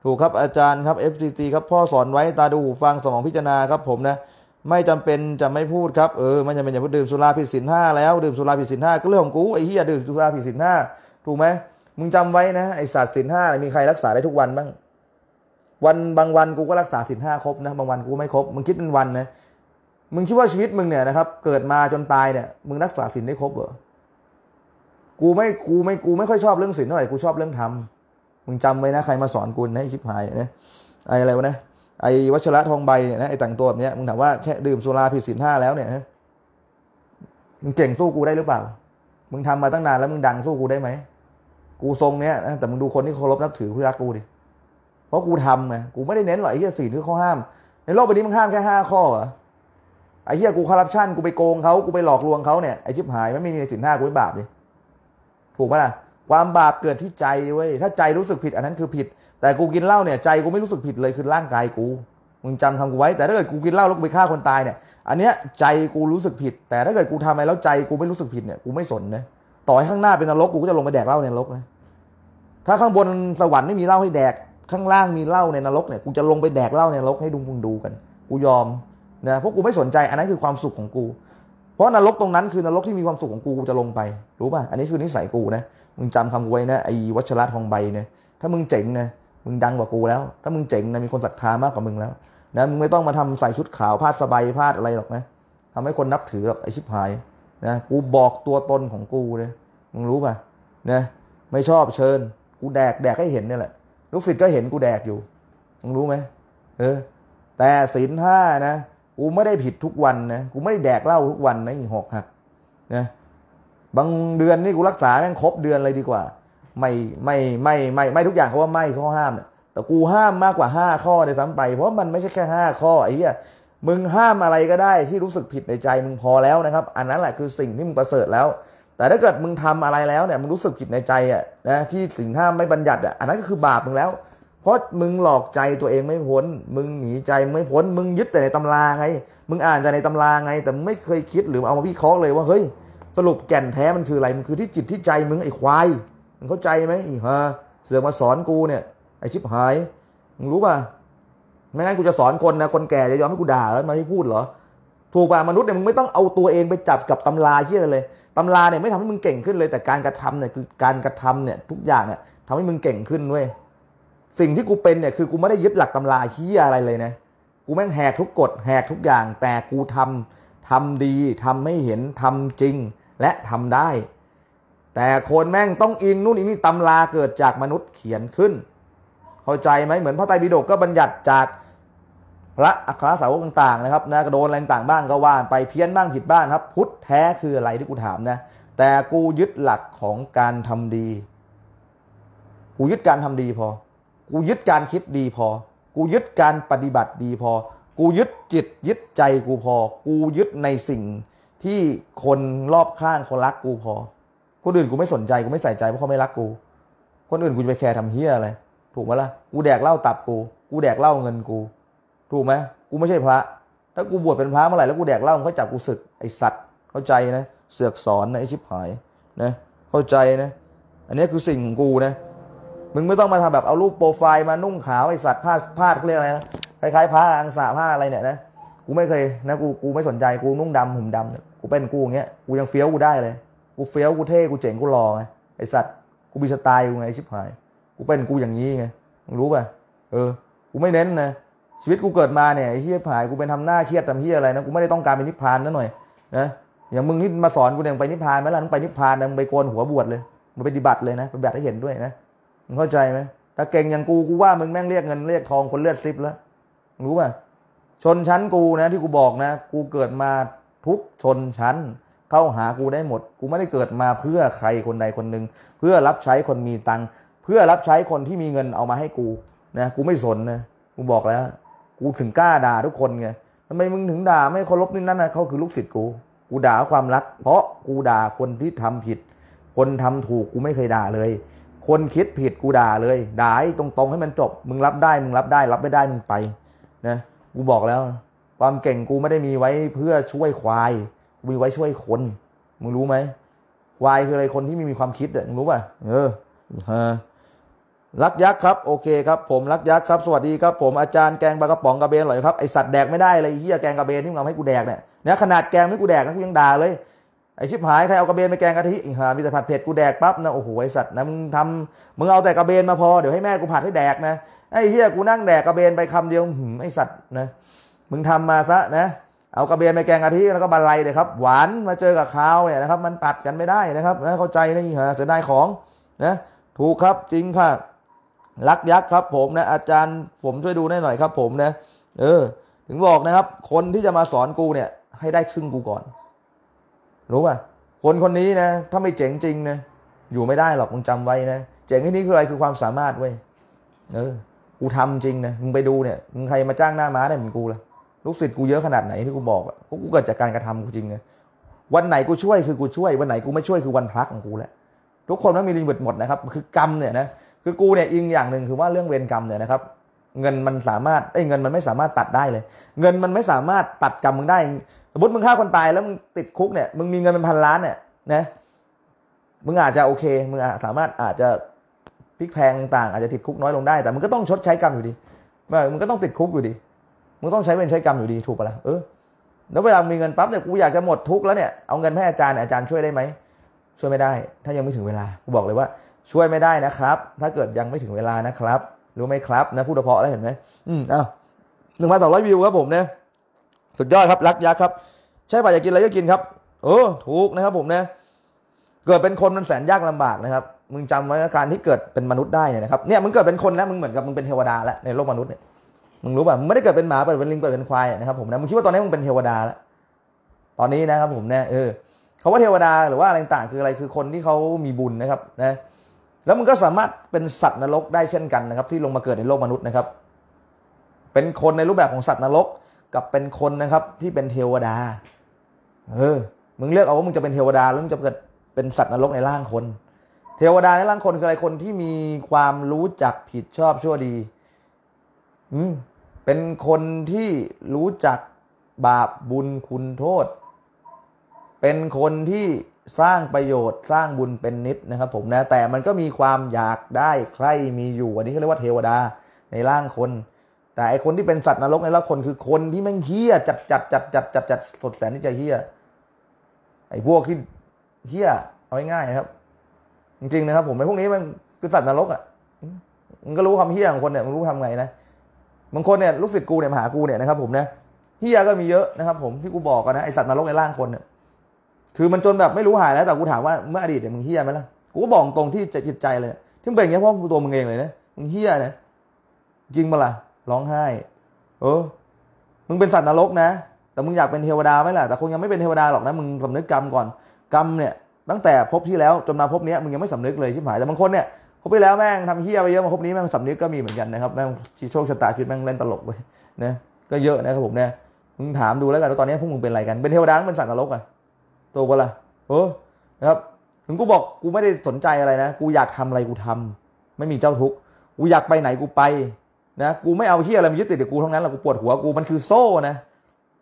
S1: ถูกครับอาจารย์ครับ FCC ครับพ่อสอนไว้ตาดูหูฟังสมองพิจารณาครับผมนะ ไม่จำเป็นจะไม่พูดครับเออไม่จำเป็นอย่าพูดดื่มสุราผิดศีลห้าแล้วดื่มสุราผิดศีลห้าก็เรื่องของกูไอ้เหี้ยดื่มสุราผิดศีลห้าถูกไหมมึงจำไว้นะไอศาสตร์สินห้ามีใครรักษาได้ทุกวันบ้างวันบางวันกูก็รักษาสินห้าครบ นะ บางวันกูไม่ครบมึงคิดเป็นวันนะมึงคิดว่าชีวิตมึงเนี่ยนะครับ เกิดมาจนตายเนี่ย มึงรักษาสินได้ครบเหรอกูไม่กูไม่กูไม่ค่อยชอบเรื่องสินเท่าไหร่กูชอบเรื่องธรรมมึงจำไว้นะใครมาสอนกูนะไอชิบหายนะไออะไรวะนะไอวัชระทองใบเนี่ยนะไอแต่งตัวแบบเนี้ยมึงถามว่าแค่ดื่มสุราผิดสินห้าแล้วเนี่ยมึงเก่งสู้กูได้หรือเปล่า มึงทำมาตั้งนานแล้วมึงดังสู้กูได้ไหมกูทรงเนี้ยแต่มึงดูคนที่เคารพนับถือพุทธากูดิเพราะกูทำไงกูไม่ได้เน้นหรอกไอ้เหี้ยสี่คือข้อห้ามในโลกใบนี้มึงห้ามแค่ห้าข้อเหรอไอ้เหี้ยกูคอร์รัปชันกูไปโกงเขากูไปหลอกลวงเขาเนี่ยไอ้ชิบหายไม่มีในสินห้า กูไม่บาปดิถูกไหมล่ะ ความบาปเกิดที่ใจเว้ยถ้าใจรู้สึกผิด อันนั้นคือผิด แต่กูกินเหล้าเนี่ย ใจกูไม่รู้สึกผิดเลยคือร่างกายกูมึงจำคำกูไว้ แต่ถ้าเกิดกูกินเหล้าแล้วกูไปฆ่าคนตายเนี่ย อันเนี้ยใจกูรู้สึกผิด แต่ถ้าเกิดกูทำอะไรแล้วใจกูไม่รู้สึกผิดเนี่ยกูไม่สนนะ่อให้ข้างหน้าเป็นนรกกูก็จะลงไปแดกเหล้าในนรกนะถ้าข้างบนสวรรค์ไม่มีเหล้าให้แดก ข้างล่างมีเหล้าในนรกเนี่ยกูจะลงไปแดกเหล้าในนรกให้ดุงพุงดูกัน กูยอมนะเพราะกูไม่สนใจอันนั้นคือความสุขของกู เพราะนรกตรงนั้นคือนรกที่มีความสุขของกูกูจะลงไป รู้ป่ะอันนี้คือนิสัยกูนะ มึงจำคำาไว้นะไอ้วัชระทองใบเนี่ยถ้ามึงเจ๋งนะมึงดังกว่ากูแล้วถ้ามึงเจ๋งนะมีคนศรัทธามากกว่ามึงแล้วนะมึงไม่ต้องมาทำใส่ชุดขาวพาดสบายพาดอะไรหรอกนะทำให้คนนับถือหรอกไอชิบหายนะกูบอกตัวตนของกูเลยมึงรู้ป่ะนะไม่ชอบเชิญกูแดกแดกให้เห็นนี่แหละลูกศิษย์ก็เห็นกูแดกอยู่มึงรู้ไหมเออ แต่ศีลห้านะกูไม่ได้ผิดทุกวันนะกูไม่ได้แดกเหล้าทุกวันนะอหกหักนะบางเดือนนี่กูรักษาแม่งครบเดือนเลยดีกว่า ไม่ไม่ไม่ไม่ไม่ทุกอย่างเขาว่าไม่ข้อห้ามนแต่กูห้ามมากกว่าห้าข้อในซ้ำไป เพราะมันไม่ใช่แค่ห้าข้อไอ้เหี้ยมึงห้ามอะไรก็ได้ที่รู้สึกผิดในใจมึงพอแล้วนะครับอันนั้นแหละคือสิ่งที่มึงประเสริฐแล้วแต่ถ้าเกิดมึงทำอะไรแล้วเนี่ยมึงรู้สึกผิดในใจอ่ะนะที่สิ่งห้ามไม่บัญญัติอ่ะอันนั้นก็คือบาปมึงแล้วเพราะมึงหลอกใจตัวเองไม่พ้น มึงหนีใจไม่พ้น มึงยึดแต่ในตำราไงมึงอ่านแต่ในตำราไง แต่ไม่เคยคิดหรือเอามาวิเคราะห์เลยว่าเฮ้ยสรุปแก่นแท้มันคืออะไรมันคือที่จิตที่ใจมึงไอ้ควายมึงเข้าใจไหมอีฮะเสือมาสอนกูเนี่ยไอ้ชิบหายมึงรู้ป่ะไม่งั้นกูจะสอนคนนะคนแก่จะยอมให้กูด่าเออมาให้พูดเหรอถูกป่ะมนุษย์เนี่ยมึงไม่ต้องเอาตัวเองไปจับกับตำราเยอะเลยตำราเนี่ยไม่ทำให้มึงเก่งขึ้นเลย แต่การกระทำเนี่ยคือการกระทำเนี่ยทุกอย่างเนี่ยทำให้มึงเก่งขึ้นเว้ยสิ่งที่กูเป็นเนี่ยคือกูไม่ได้ยึดหลักตำราเฮียอะไรเลยนะกูแม่งแหกทุกกฎแหกทุกอย่างแต่กูทำทำดี ทำให้เห็นทำจริงและทำได้ แต่คนแม่งต้องอิงนู่นอิงนี่ตำราเกิดจากมนุษย์เขียนขึ้นเข้าใจไหมเหมือนพระไตรปิฎกก็บัญญัติจากพระอัครสาวกต่างๆ นะครับนะกโดนอะไรต่างบ้างก็ว่าน ไปเพี้ยนบ้างผิดบ้างครับ พุทธแท้คืออะไรที่กูถามนะ แต่กูยึดหลักของการทำดี กูยึดการทำดีพอ กูยึดการคิดดีพอ กูยึดการปฏิบัติดีพอ กูยึดจิตยึดใจกูพอ กูยึดในสิ่งที่คนรอบข้างคนรักกูพอ คนอื่นกูไม่สนใจกูไม่ใส่ใจเพราะเขาไม่รักกู คนอื่นกูจะไปแคร์ทำเฮียอะไรถูกไหมล่ะกูแดกเหล้าตับกู กูแดกเหล้าเงินกูถูกไหม กูไม่ใช่พระ ถ้ากูบวชเป็นพระเมื่อไหร่แล้วกูแดกเหล้ามเก็จับกูศึกไอสัตว์ เข้าใจนะ เสือกสอนนะไอชิบหายนะ เข้าใจนะ อันนี้คือสิ่งของกูนะ มึงไม่ต้องมาทำแบบ เอารูปโปรไฟล์มานุ่งขาวไอสัตว์ผ้าผ้าเรียกอะไรนะ คล้ายๆผ้าอังสาผ้าอะไรเนี่ยนะ กูไม่เคยนะ กูกูไม่สนใจกูนุ่งดำห่มดำกูเป็นกูอย่างเงี้ย กูยังเฟี้ยวกูได้เลย กูเฟี้ยวกูเท่กูเจ๋งกูหล่อไงไอสัตว์ กูมีสไตล์กูไงชิบหาย กูเป็นกูอย่างนี้ไง มึงรู้ป่ะเออกูไม่เน้นนะชีวิตกูเกิดมาเนี่ยไอ้เฮียผายกูเป็นทำหน้าเครียดทำเฮียอะไรนะ กูไม่ได้ต้องการเป็นนิพพานนะหน่อยนะอย่างมึงนี่มาสอนกูเนี่ยไปนิพพานไหมล่ะมึงไปนิพพานมึงไปโกนหัวบวชเลยมึงไปดฏิบัติเลยนะไปแบบให้เห็นด้วยนะมึงเข้าใจไหมถ้าเก่งอย่างกูกูว่ามึงแม่งเรียกเงินเรียกทองคนเลือดซิบแล้ว รู้ป่ะชนชั้นกูนะที่กูบอกนะกูเกิดมาทุกชนชั้นเข้าหากูได้หมดกูไม่ได้เกิดมาเพื่อใครคนใดคนหนึ่งเพื่อรับใช้คนมีตังเพื่อรับใช้คนที่มีเงินเอามาให้กูนะกูไม่สนนะกูบอกแล้วกูถึงกล้าด่า ทุกคนไงทำไมมึงถึงด่าไม่เคารพนี่นั่นนะเขาคือลูกศิษย์กู กูด่าความรัก เพราะกูด่าคนที่ทำผิด คนทำถูกกูไม่เคยด่าเลย คนคิดผิดกูด่าเลย ด่าตรงๆให้มันจบมึงรับได้ มึงรับได้ รับไม่ได้มึงไปนะกูบอกแล้ว ความเก่งกูไม่ได้มีไว้เพื่อช่วยควายกูมีไว้ช่วยคน มึงรู้ไหมควายคืออะไรคนที่ไม่มีความคิดอะมึงรู้ป่ะเออฮะรักยักษ์ครับโอเคครับ ผมรักยักษ์ครับสวัสดีครับผมอาจารย์แกงปลากระป๋องกระเบนอร่อยครับไอสัตว์แดกไม่ได้เลยเฮียแกงกระเบนที่มึงเอาให้กูแดกเนี่ยเนี่ยขนาดแกงไม่กูแดกนะกูยังด่าเลยไอชิบหายใครเอากระเบนไปแกงกะทิอีหามีแต่ผัดเผ็ดกูแดกปั๊บนะโอ้โหไอสัตว์นะมึงทำมึงเอาแต่กระเบนมาพอเดี๋ยวให้แม่กูผัดให้แดกนะไอเฮียกูนั่งแดกกระเบนไปคำเดียวหืมไอสัตว์นะมึงทำมาซะนะเอากระเบนไปแกงกะทิแล้วก็บาลัยเลยครับหวานมาเจอกับข้าวเนี่ยนะครับ มันตัดกันไม่ได้นะครับนะเข้าใจนะฮะเสียดายของนะถูกครับจริงค่ะรักยักษ์ครับผมนะอาจารย์ผมช่วยดูหน่อยครับผมนะเออ ถึงบอกนะครับ คนที่จะมาสอนกูเนี่ย ให้ได้ครึ่งกูก่อน รู้ป่ะคนคนนี้นะถ้าไม่เจ๋งจริงนะอยู่ไม่ได้หรอกมึงจำไว้นะเจ๋งที่นี่คืออะไรคือความสามารถเว้ยเออ กูทำจริงนะมึงไปดูเนี่ยมึงใครมาจ้างหน้าม้าได้เหมือนกูเลยลูกศิษย์กูเยอะขนาดไหนที่กูบอกอ่ะกูเกิดจากการกระทำกูจริงนะวันไหนกูช่วยคือ กูช่วย วันไหนกูไม่ช่วยคือวันพักของกูแหละทุกคนต้องมีลิมิตหมดนะครับคือกรรมเนี่ยนะคือกูเนี่ยอิงอย่างหนึ่งคือว่าเรื่องเวรกรรมเนี่ยนะครับ เงินมันสามารถไอ้เงินมันไม่สามารถตัดได้เลย เงินมันไม่สามารถตัดกรรมมึงได้สมมติมึงฆ่าคนตายแล้วมึงติดคุกเนี่ยมึงมีเงินเป็นพันล้านเนี่ยนะมึงอาจจะโอเคมึงสามารถอาจจะพลิกแพงต่างอาจจะติดคุกน้อยลงได้แต่มึงก็ต้องชดใช้กรรมอยู่ดีมึงก็ต้องติดคุกอยู่ดีมึงต้องใช้เวรใช้กรรมอยู่ดีถูกปะล่ะเออแล้วเวลามีเงินปั๊บเนี่ยกูอยากจะหมดทุกข์แล้วเนี่ยเอาเงินให้อาจารย์อาจารย์ช่วยได้ไหมช่วยไม่ได้ ถ้ายังไม่ถึงเวลากูบอกเลยว่าช่วยไม่ได้นะครับ ถ้าเกิดยังไม่ถึงเวลานะครับ รู้ไหมครับ นะพูดเพาะแล้วเห็นไหมอืมอ้าวหนึ่งพันสองร้อยวิวครับผมเนี่ยสุดยอดครับรักยักษ์ครับ ใช่ป่ะอยากกินอะไรก็กินครับ เออ ถูกนะครับ ผมเนี่ยเกิดเป็นคนมันแสนยากลำบากนะครับ มึงจำาไว้การที่เกิดเป็นมนุษย์ได้เนี่ยนะครับ เนี่ยมึงเกิดเป็นคนแล้วมึงเหมือนกับมึงเป็นเทวดาแล้วในโลกมนุษย์เนี่ย มึงรู้ป่ะมึงไม่ได้เกิดเป็นหมาเกิดเป็นลิงเกิดเป็นควายนะครับผมนะมึงคิดว่าตอนนี้มึงเป็นเทวดาแล้ว ตอนนี้นะครับ ผมเนี่ยเออ เขาว่าเทวดาหรือว่าอะไรต่างคืออะไร คือคนที่เขามีบุญนะครับนะแล้วมันก็สามารถเป็นสัตว์นรกได้เช่นกันนะครับ ที่ลงมาเกิดในโลกมนุษย์นะครับ เป็นคนในรูปแบบของสัตว์นรกกับเป็นคนนะครับ ที่เป็นเทวดา เออ มึงเลือกเอาว่ามึงจะเป็นเทวดาหรือมึงจะเกิดเป็นสัตว์นรกในร่างคน เทวดาในร่างคนคืออะไรคนที่มีความรู้จักผิดชอบชั่วดีอืมเป็นคนที่รู้จักบาปบุญคุณโทษ เป็นคนที่สร้างประโยชน์สร้างบุญเป็นนิดนะครับ ผมนะ แต่มันก็มีความอยากได้ใครมีอยู่อันนี้เขาเรียกว่าเทวดาในร่างคน แต่ไอคนที่เป็นสัตว์นรกในร่างคนคือคนที่แม่งเฮี้ย จัดจัดจัดจัดจัดจัดสดแสนที่จะเฮี้ยไอพวกที่เฮี้ยเอาง่ายๆครับ จริงๆนะครับผมไอพวกนี้มันคือสัตว์นรกอ่ะมันก็รู้ความเฮี้ยของคนเนี่ย มันรู้ทำไงนะบางคนเนี่ยลูกศิษย์กูเนี่ยมาหากูเนี่ยนะครับผมนะเฮี้ยก็มีเยอะนะครับผมที่กูบอกกันนะไอสัตว์นรกในร่างคนเนี่ยคือมันจนแบบไม่รู้หายแล้ว แต่กูถามว่าเมื่ออดีตเนี่ยมึงเฮี้ยไหมล่ะกูก็บอกตรงที่จิตใจเลยที่เป็นอย่างเงี้ยเพราะตัวมึงเองเลยนะมึงเฮี้ยนะจริงปะล่ะ ร้องไห้เออมึงเป็นสัตว์นรกนะ แต่มึงอยากเป็นเทวดาไหมล่ะแต่คงยังไม่เป็นเทวดาหรอกนะมึงสำนึกกรรมก่อน กรรมเนี่ยตั้งแต่พบที่แล้วจนมาพบเนี้ยมึงยังไม่สำนึกเลยชิบหายแต่บางคนเนี่ย พบไปแล้วแม่งทำเฮี้ยไปเยอะมาพบนี้แม่งสำนึกก็มีเหมือนกันนะครับแม่งโชคชะตาชีวิตแม่งเล่นตลกไปนะก็เยอะนะครับผมเนี่ยมึงถามดูแล้วกันว่าตอนนี้พวกมึงเป็นอะไรกัน เป็นเทวดาเป็นสัตว์นรกอ่ะตัวเปล่าเออนะครับ ถึงกูบอกกูไม่ได้สนใจอะไรนะ กูอยากทำอะไรกูทำ ไม่มีเจ้าทุกข์กูอยากไปไหนกูไปนะ กูไม่เอาเที่ยอะไรมายึดติดกับกูทั้งนั้นหรอกกูปวดหัวกูมันคือโซ่นะ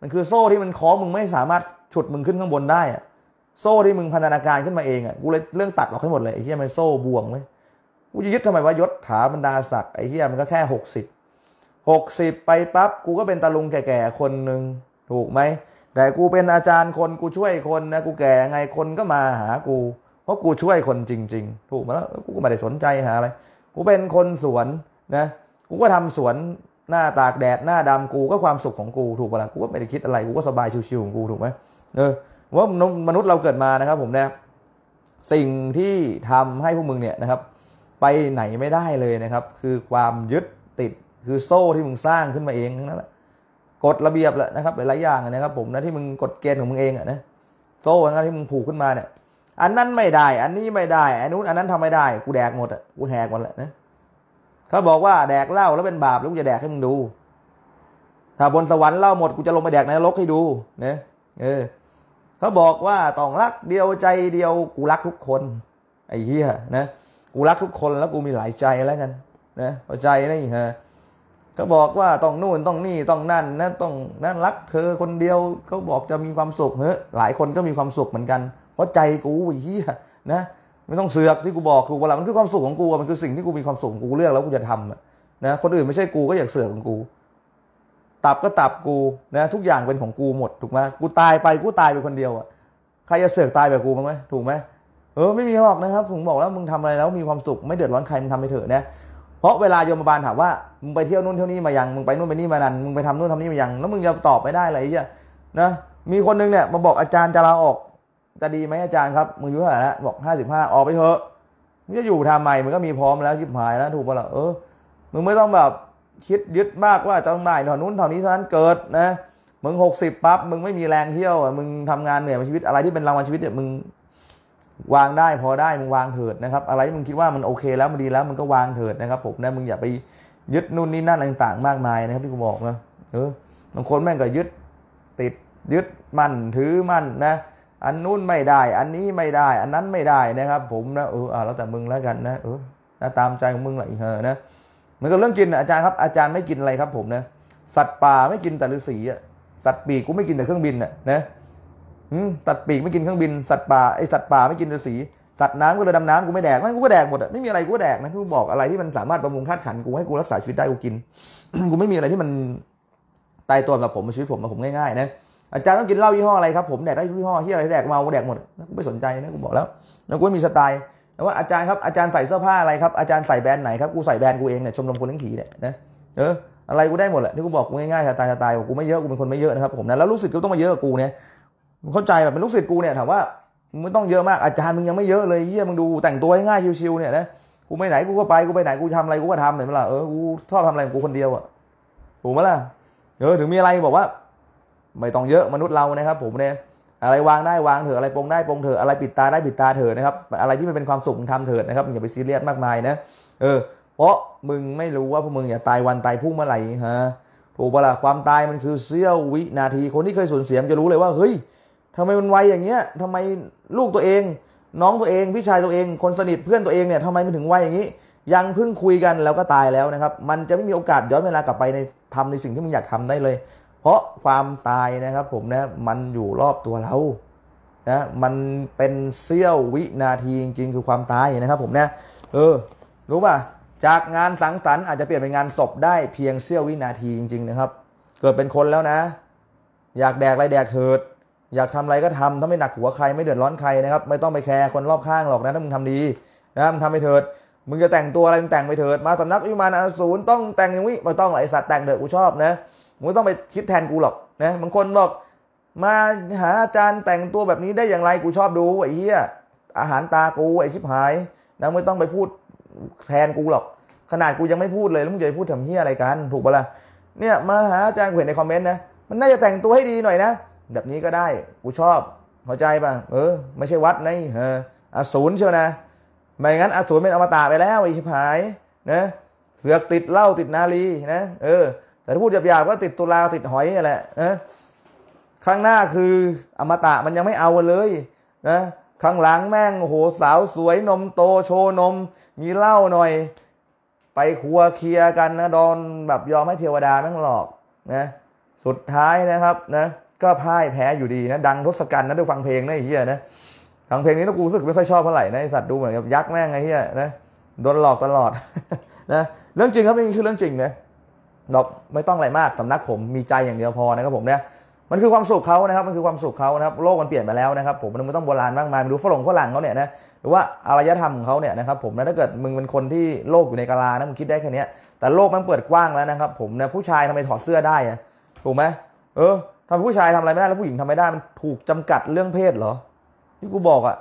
S1: มันคือโซ่ที่มันคล้องมึงไม่สามารถฉุดมึงขึ้นข้างบนได้อะโซ่ที่มึงพันธนาการขึ้นมาเองอ่ะกูเลยเรื่องตัดออกให้หมดเลยไอ้เหี้ยมันโซ่บ่วงเหมยกูจะยึดทำไมวะยศถาบรรดาศักดิ์ไอ้เหี้ยมันก็แค่หกสิบหกสิบไปปั๊บกูก็เป็นตาลุงแก่ๆคนหนึ่งถูกไหมแต่กูเป็นอาจารย์คนกูช่วยคนนะ กูแก่ไงคนก็มาหากู เพราะกูช่วยคนจริงๆ ถูกมาแล้ว กูก็ไม่ได้สนใจหาอะไรกูเป็นคนสวนนะกูก็ทำสวนหน้าตากแดดหน้าดำกูก็ความสุขของกูถูกปะล่ะกูก็ไม่ได้คิดอะไรกูก็สบายชิวๆของกูถูกไหมเออว่ามนุษย์เราเกิดมานะครับผมนะสิ่งที่ทำให้พวกมึงเนี่ยนะครับไปไหนไม่ได้เลยนะครับ คือความยึดติดคือโซ่ที่มึงสร้างขึ้นมาเองทั้งนั้นแหละกฎระเบียบแหละนะครับหลายๆอย่างนะครับผมนะที่มึงกฎเกณฑ์ของมึงเองอะนะโซ่อะที่มึงผูกขึ้นมาเนี่ยอันนั้นไม่ได้ อันนี้ไม่ได้ อันนู้น อันนั้นทำไม่ได้กูแดกหมดอ่ะกูแหกหมดแหละนะเขาบอกว่าแดกเหล้าแล้วเป็นบาปแล้วกจะแดกให้มึงดู ถ้าบนสวรรค์เหล้าหมดกูจะลงไปแดกในนรกให้ดูนะเออเขาบอกว่าต้องรักเดียวใจเดียวกูรักทุกคนไอ้เหี้ยนะกูรักทุกคนแล้วกูมีหลายใจแล้วกันนะเข้าใจนะฮะขาบอกว่าต้องนู่นต้องนี่ ต้องนั่นนะต้องนั่นรักเธอคนเดียวเขาบอกจะมีความสุขเฮ้ยหลายคนก็มีความสุขเหมือนกันเพราะใจกูเฮียนะไม่ต้องเสือกที่กูบอกกูว่ามันคือความสุขของกูมันคือสิ่งที่กูมีความสุขของกูเลือกแล้วกูจะทำนะคนอื่นไม่ใช่กูก็อยากเสือกของกู ตับก็ตับกูนะทุกอย่างเป็นของกูหมดถูกไหมกูตายไปกูตายไปคนเดียวอ่ะใครจะเสือกตายแบบกูมั้งไหมถูกไหมเออไม่มีหรอกนะครับผมบอกแล้วมึงทำอะไรแล้วมีความสุขไม่เดือดร้อนใครมึงทำไปเถอะนะเพราะเวลาโยมบาลถามว่ามึงไปเที่ยวนู่นเที่ยวนี้มายังมึงไปนู่นไปนี่มานันมึงไปทำนู่นทำนี่มายังแล้วมึงจะตอบไม่ได้อะไรเยีะยนะมีคนนึงเนี่ยมาบอกอาจารย์จะลาออก จะดีไหมอาจารย์ครับมึงอายุเท่าไหร่แล้วบอกห้าสิบห้าออกไปเถอะมึงจะอยู่ทำไมมึงก็มีพร้อมแล้วชิบหายแล้วถูกปะล่ะเออมึงไม่ต้องแบบคิดยึดมากว่าจะต้องได้เท่านู้นเท่านี้เท่านั้นเกิดนะมึงหกสิบปั๊บมึงไม่มีแรงเที่ยวมึงทำงานเหนื่อยมาชีวิตอะไรที่เป็นรางวัลชีวิตเนี่ยมึงวางได้ พอได้มึงวางเถิดนะครับอะไรที่มึงคิดว่ามันโอเค แล้วมันดีแล้วมึงก็วางเถิดนะครับ ผมนะมึงอย่าไปยึดนู่นนี่นั่นต่าง ๆ มากมายนะครับที่กูบอกนะ เออบางคนแม่งก็ยึด ติดยึดมั่นถือมั่นนะ อันนู้นไม่ได้ อันนี้ไม่ได้ อันนั้นไม่ได้นะครับ ผมนะเอออาแล้วแต่มึงแล้วกันนะ เออนะตามใจของมึงแหละเหอนะมันก็เรื่องกินอาจารย์ครับอาจารย์ไม่กินอะไรครับผมนะ สัตว์ป่าไม่กินแต่ฤาษีอะสัตว์ปีกกูไม่กินแต่เครื่องบินอ่ะนะสัตว์ปีก ไม่กินเครื่องบิน สัตว์ป่าไอสัตว์ป่า ไม่กินฤาษีสัตว์น้ำก็เลยดำน้ำกูไม่แดกไม่กูก็แดกหมดอะไม่มีอะไรกูก็แดกนะกูบอกอะไรที่มันสามารถประมุงธาตุขันกูให้กูรักษาชีวิตได้กูกิน กูไม่มีอะไรที่มันตายตัวกับผมชีวิตผมมาผมง่ายๆนะ อาจารย์ต้องกินเหล้ายี่ห้ออะไรครับผมแดกได้ยี่ห้อที่อะไรแดกเมาแดกหมดกูไม่สนใจนะกูบอกแล้ว แล้วกูไม่มีสไตล์แล้วว่าอาจารย์ครับอาจารย์ใส่เสื้อผ้าอะไรครับอาจารย์ใส่แบรนด์ไหนครับกูใส่แบรนด์กูเองเนี่ยชมรมคนเลี้ยงผีเนี่ยนะเอออะไรกูได้หมดแหละที่กูบอกกูง่ายๆสไตล์สไตล์กูไม่เยอะกูเป็นคนไม่เยอะนะครับผมนะแล้วรู้สึกกูต้องมาเยอะกูเนี่ยเข้าใจแบบเป็นลูกศิษย์กูเนี่ยถามว่ามึงต้องเยอะมากอาจารย์มึงยังไม่เยอะเลยเฮียมึงดูแต่งตัวง่ายชิวๆเนี่ยนะกูไปไหนกูก็ไปกูไปไหนกูทำอะไรกูก็ทำเห็นไหมล่ะเออกูชอบทำอะไรกูคนเดียวอ่ะถูกไหมล่ะเออถึงมีอะไรบอกว่า ไม่ต้องเยอะมนุษย์เรานะครับ ผมเนี่ยอะไรวางได้วางเถอะอะไรปรงได้ปรงเถอะอะไรปิดตาได้ปิดตาเถอะนะครับอะไรที่มันเป็นความสุขทำเถิดนะครับอย่าไปซีเรียสมากมายนะเออเพราะมึงไม่รู้ว่าพวกมึงอย่าตายวันตายพรุ่งเมื่อไหร่ฮะถูกปะล่ะความตายมันคือเสี้ยววินาทีคนที่เคยสูญเสียมจะรู้เลยว่า เฮ้ยทำไมมันไวอย่างเงี้ย ทำไมลูกตัวเอง น้องตัวเองพี่ชายตัวเอง คนสนิทเพื่อนตัวเองเนี่ยทำไมมันถึงไวอย่างนี้ ยังเพิ่งคุยกันแล้วก็ตายแล้วนะครับ มันจะไม่มีโอกาสย้อนเวลากลับไปในทำในสิ่งที่มึงอยากทำได้เลย เพราะความตายนะครับผมนะมันอยู่รอบตัวเรานะมันเป็นเสี้ยววินาทีจริง ๆ คือความตายนะครับ ผมนะ เออ รู้ป่ะจากงานสังสรรค์อาจจะเปลี่ยนเป็นงานศพได้เพียงเสี้ยววินาทีจริง ๆนะครับ เกิดเป็นคนแล้วนะ อยากแดกอะไรแดกเถิดอยากทำอะไรก็ทำถ้าไม่หนักหัวใครไม่เดือดร้อนใครนะครับไม่ต้องไปแคร์คนรอบข้างหรอกนะถ้ามึงทำดีนะมึงทำไปเถิดมึงจะแต่งตัวอะไรมึงแต่งไปเถิดมาสำนักวิมานอสูรต้องแต่งอย่างนี้ไม่ต้องไอสัตว์แต่งเถอะกูชอบนะมึงต้องไปคิดแทนกูหรอกนะบางคนบอกมาหาอาจารย์แต่งตัวแบบนี้ได้อย่างไรกูชอบดูไอ้เหี้ยอาหารตากูไอ้ชิบหายนะไม่ต้องไปพูดแทนกูหรอก ขนาดกูยังไม่พูดเลยแล้วมึงจะไปพูดทำเหี้ยอะไรกัน ถูกปะล่ะเนี่ยมาหาอาจารย์เห็นในคอมเมนต์นะมันน่าจะแต่งตัวให้ดีหน่อยนะแบบนี้ก็ได้ กูชอบเข้าใจป่ะเออไม่ใช่วัดนเอออสูรเชียวนะ ไม่งั้นอสูรเป็นอมตะไปแล้วอิชิพายนะ เสือกติดเหล้าติด นาลีนะเออ แต่ถ้าพูดหยาบๆก็ติดตุลาติด หอยนี่แหละนะข้างหน้าคืออมตะมันยังไม่เอาเลยนะข้างหลังแม่ง โหสาวสวย นมโตโชนม มีเหล้าหน่อย ไปครัวเคลียร์กันนะดอนแบบยอมให้เทวดาแม่งหลอกนะ สุดท้ายนะครับนะก็พ่ายแพ้อยู่ดีนะดังทศกัณฐ์นะดูฟังเพลงนะไอ้เหี้ยนะ ฟังเพลงนี้นะกูรู้สึกไม่ค่อยชอบเท่าไหร่นะไอสัตว์ดูเหมือนกับยักษ์แม่งไอ้เหี้ยนะโดนหลอกตลอดนะ เรื่องจริงครับนี่คือเรื่องจริงนะเราไม่ต้องอะไรมากสำนักผมมีใจอย่างเดียวพอนะครับผมเนี่ยมันคือความสุขเขานะครับมันคือความสุขเขานะครับโลกมันเปลี่ยนไปแล้วนะครับผมมันไม่ต้องโบราณมากมายมันดูฝรั่งฝรั่งเขาเนี่ยนะหรือว่าอารยธรรมของเขาเนี่ยนะครับผมนะถ้าเกิดมึงเป็นคนที่โลกอยู่ในกาลานะมึงคิดได้แค่นี้แต่โลกมันเปิดกว้างแล้วนะครับผมนะผู้ชายทำไมถอดเสื้อได้อะถูกไหมเออทำไมผู้ชายทำอะไรไม่ได้แล้วผู้หญิงทำไม่ได้มันถูกจำกัดเรื่องเพศเหรอที่กูบอกอะ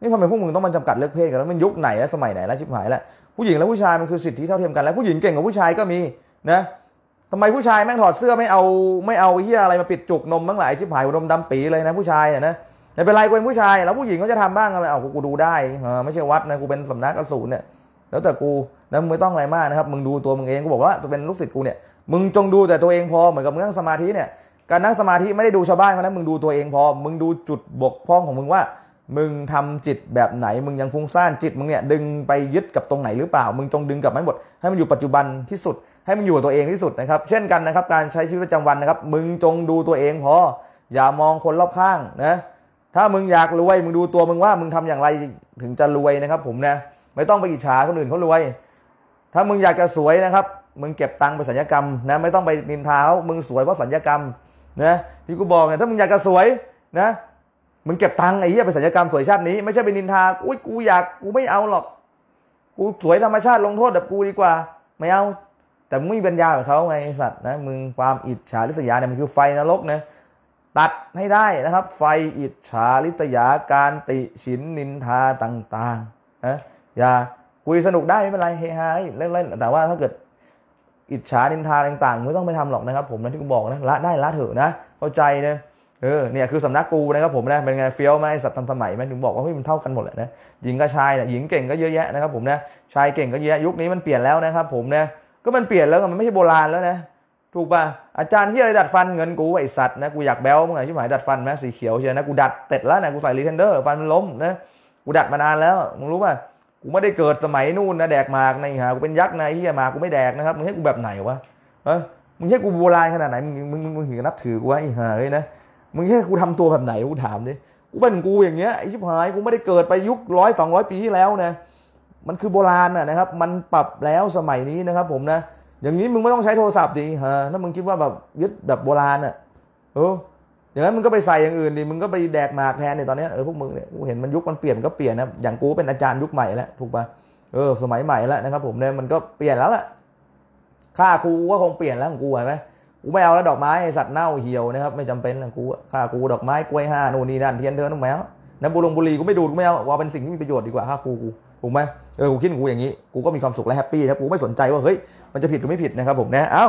S1: นี่ทำไมพวกมึงต้องมันจำกัดเรื่องเพศกันแล้วมันยุคไหนแล้วสมัยไหนแล้วชิบหายแล้วผู้หญิงและผู้ชายมันคือสิทธิเท่าเทียมกันแล้วผู้หญิงเก่งกว่าผู้ชายก็มีนะทำไมผู้ชายแม่งถอดเสื้อไม่เอาไม่เอาเฮียอะไรมาปิดจุกนมบ้างหลายชิบหายวนมดำปีเลยนะผู้ชายเนี่ยนะไม่เป็นไรกูเป็นผู้ชาย แล้วผู้หญิงก็จะทำบ้างอะไรเอากูดูได้ไม่ใช่วัดนะกูเป็นสำนักกระสุนเนี่ยแล้วแต่กูนะมึงไม่ต้องอะไรมากนะครับมึงดูตัวมึงเองกูบอกว่าจะเป็นลูกศิษย์กูเนี่ยมึงจงดูแต่ตัวเองพอเหมือนกับเรื่องสมาธิเนี่ยการนั่งสมาธิไม่ได้ดูชาวบ้านเขานะมึงดูตัวเองพอ มึงดูจุดบกพร่องของมึงว่า มึงทำจิตแบบไหน มึงยังฟุ้งซ่านจิตมึงเนี่ยดึงไปยึดกับตรงไหนหรือเปล่า มึงจงดึงกับไม่หมดให้มันอยู่ปัจจุบันที่สุด ให้มันอยู่กับตัวเองที่สุดนะครับ เช่นกันนะครับการใช้ชีวิตประจำวันนะครับ มึงจงดูตัวเองพอ อย่ามองคนรอบข้างนะ ถ้ามึงอยากรวยมึงดูตัวมึงว่ามึงทำอย่างไรถึงจะรวยนะครับผมนะไม่ต้องไปอิจฉาคนอื่นเขารวย ถ้ามึงอยากจะสวยนะครับมึงเก็บตังค์ไปสัญญกรรมนะไม่ต้องไปนินทาเขามึงสวยเพราะสัญญกรรมนะที่กูบอกเนี่ยถ้ามึงอยากจะสวยนะมึงเก็บตังค์ไอ้เหี้ยไปสัญญกรรมสวยชาตินี้ไม่ใช่ไปนินทาอุ้ยกูอยากกูไม่เอาหรอก กูสวยธรรมชาติลงโทษแบบกูดีกว่า ไม่เอาแต่มึงมีปัญญาแบบเขาไงสัตว์นะมึงความอิจฉาริษยาเนี่ยมันคือไฟนรกนะตัดให้ได้นะครับ ไฟอิจฉาริษยาการติฉินนินทาต่างๆนะอย่าคุยสนุกได้ไม่เป็นไรเฮฮาเล่นๆแต่ว่าถ้าเกิดอิจฉาดินทาต่างๆไม่ต้องไปทำหรอกนะครับผมนะที่กูบอกนะละได้ละเถอะนะเข้าใจนะเออเนี่ยคือสำนักกูนะครับผมนะเป็นไงเฟี้ยวไหมสัตว์ทำสมัยไหมถึงบอกว่าเฮ้ยมันเท่ากันหมดแหละนะหญิงกับชายเนี่ยหญิงเก่งก็เยอะแยะนะครับผมนะชายเก่งก็เยอะยุคนี้มันเปลี่ยนแล้วนะครับผมนะก็มันเปลี่ยนแล้วมันไม่ใช่โบราณแล้วนะ ถูกป่ะอาจารย์ที่อะไรดัดฟันเงินกูไอสัตว์นะกูอยากแบลวมึงไงชิบหายดัดฟันไหมสีเขียวเชียวนะกูดัดเต็ดแล้วนะกูใส่รีเทนเดอร์ฟันมันล้มนะกูดัดมานานแล้วมึงรู้ป่ะกูไม่ได้เกิดสมัยนู่นนะแดกหมากในหากูเป็นยักษ์ในฮี่มากูไม่แดกนะครับมึงให้กูแบบไหนวะเออมึงให้กูโบราณขนาดไหนมึงมึงมึงถึงนับถือกูไอ้ห่าเลยนะมึงให้กูทำตัวแบบไหนกูถามดิกูเป็นกูอย่างเงี้ยไอ้ชิบหายกูไม่ได้เกิดไปยุคร้อยสองร้อยปีที่แล้วนะ มันคือโบราณนะครับ มันปรับแล้วสมัยนี้นะครับ ผมนะอย่างนี้มึงไม่ต้องใช้โทรศัพท์ดิฮะถ้ามึงคิดว่าแบบยึดแบบโบราณอ่ะเอออย่างนั้นมึงก็ไปใส่อย่างอื่นดิมึงก็ไปแดกหมากแทนเนี่ย ตอนนี้เออพวกมึงเนี่ย กูเห็นมันยุคมันเปลี่ยนก็เปลี่ยนนะอย่างกูเป็นอาจารย์ยุคใหม่แล้วถูกปะเออสมัยใหม่แล้วนะครับผมเนี่ย มันก็เปลี่ยนแล้วล่ะ ค่าครูก็คงเปลี่ยนแล้วของกูเห็นไหมกูไม่เอาแล้วดอกไม้ สัตว์เน่าเหี่ยวนะครับไม่จำเป็นของกู ค่าครูดอกไม้กล้วยห้าโน่นนี่นั่นเทียนเทินต้องแมวน้ำบุรงบุรีกูไม่ดูดไม่เอาว่าเป็นสิ่งที่มีประโยชน์ดีกว่าค่าครู กูถูกไหมเออกูคิดกูอย่างนี้ กูก็มีความสุขและแฮปปี้นะกูไม่สนใจว่าเฮ้ยมันจะผิดหรือไม่ผิดนะครับผมนะเอ้า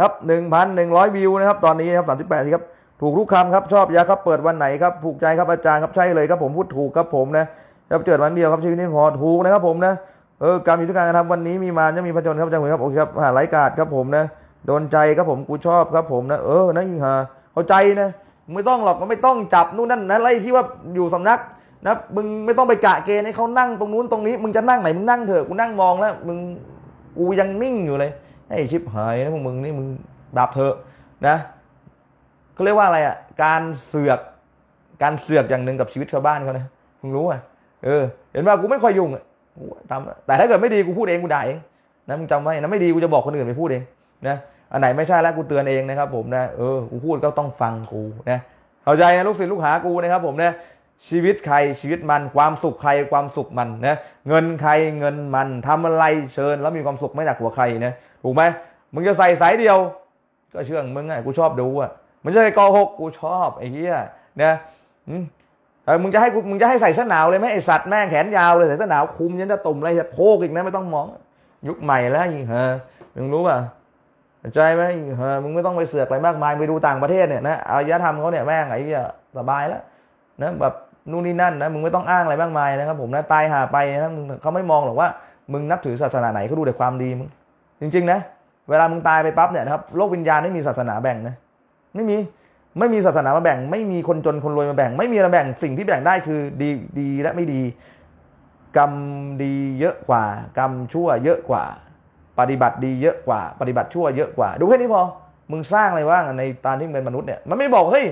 S1: ครับหนึ่งพันหนึ่งร้อยวิวนะครับตอนนี้นะครับสามสิบแปดครับถูกทุกคำครับชอบยาครับเปิดวันไหนครับผูกใจครับอาจารย์ครับใช่เลยครับผมพูดถูกครับผมนะจะเกิดวันเดียวครับชีวิตนี้พอถูกนะครับผมนะเออกรรมอยู่ที่การกระทำวันนี้มีมาจะมีพจนครับอาจารย์ครับโอเคครับหาไรกาดครับผมนะโดนใจครับผมกูชอบครับผมนะ เออนัยิ่งหาเข้าใจนะไม่ต้องหรอกมันไม่ต้องจับนู่นนั่นนะไรที่ว่าอยู่สำนักนะมึงไม่ต้องไปกะเกณฑ์ให้เขานั่งตรงนู้นตรงนี้มึงจะนั่งไหนมึงนั่งเถอะกูนั่งมองแล้วมึงกูยังนิ่งอยู่เลยไอ้ชิบหายนะพวกมึงนี่มึงดับเถอะนะเขาเรียกว่าอะไรอ่ะการเสือกการเสือกอย่างหนึ่งกับชีวิตชาวบ้านเขานะมึงรู้อ่ะเออ เห็นว่ากูไม่ค่อยยุ่งอทำแต่ถ้าเกิดไม่ดีกูพูดเองกูด่าเองนะมึงจำไว้นะไม่ดีกูจะบอกคนอื่นไปพูดเองนะอันไหนไม่ใช่แล้วกูเตือนเองนะครับผมนะเออกูพูดก็ต้องฟังกูนะเข้าใจนะลูกศิษย์ลูกหากูนะครับ ผมนะชีวิตใครชีวิตมันความสุขใครความสุขมันนะเงินใครเงินมันทำอะไรเชิญ แล้วมีความสุขไม่หนักหัวใครนะถูกไหมมึงจะใส่สายเดียว ก็เชื่องมึงไงกูชอบดูอ่ะมันจะใส่กอหกกูชอบไอ้เหี้ยนะเออมึงจะให้มึงจะให้ใส่เสื้อหนาวเลยไหมไอสัตว์แม่งแขนยาวเลยใส่เสื้อหนาวคุมยันจะตุ่มอะไรจะโคกอีกนะไม่ต้องมอง ยุคใหม่แล้วยิงเฮอมึงรู้ป่ะใจไหมเฮอมึงไม่ต้องไปเสือกอะไรมากมายไปดูต่างประเทศเนี่ยนะอารยธรรมเขาเนี่ยแม่งไอ้เหี้ยสบายแล้วนะแบบนู่นนี่นั่นนะมึงไม่ต้องอ้างอะไรมากมายนะครับผมนะตายหาไปนะเขาไม่มองหรอกว่า มึงนับถือศาสนาไหนเขาดูแต่ความดีมึงจริงๆนะเวลามึงตายไปปั๊บเนี่ยนะครับโลกวิญญาณไม่มีศาสนาแบ่งนะไม่มี ไม่มีศาสนามาแบ่งไม่มีคนจนคนรวยมาแบ่ง ไม่มีอะไรแบ่งสิ่งที่แบ่งได้คือดีดีและไม่ดีกรรมดีเยอะกว่า กรรมชั่วเยอะกว่า ปฏิบัติดีเยอะกว่า ปฏิบัติชั่วเยอะกว่า ดูแค่นี้พอ มึงสร้างอะไรว่าในตอนที่มึงเป็นมนุษย์เนี่ยมันไม่บอกเฮ้ย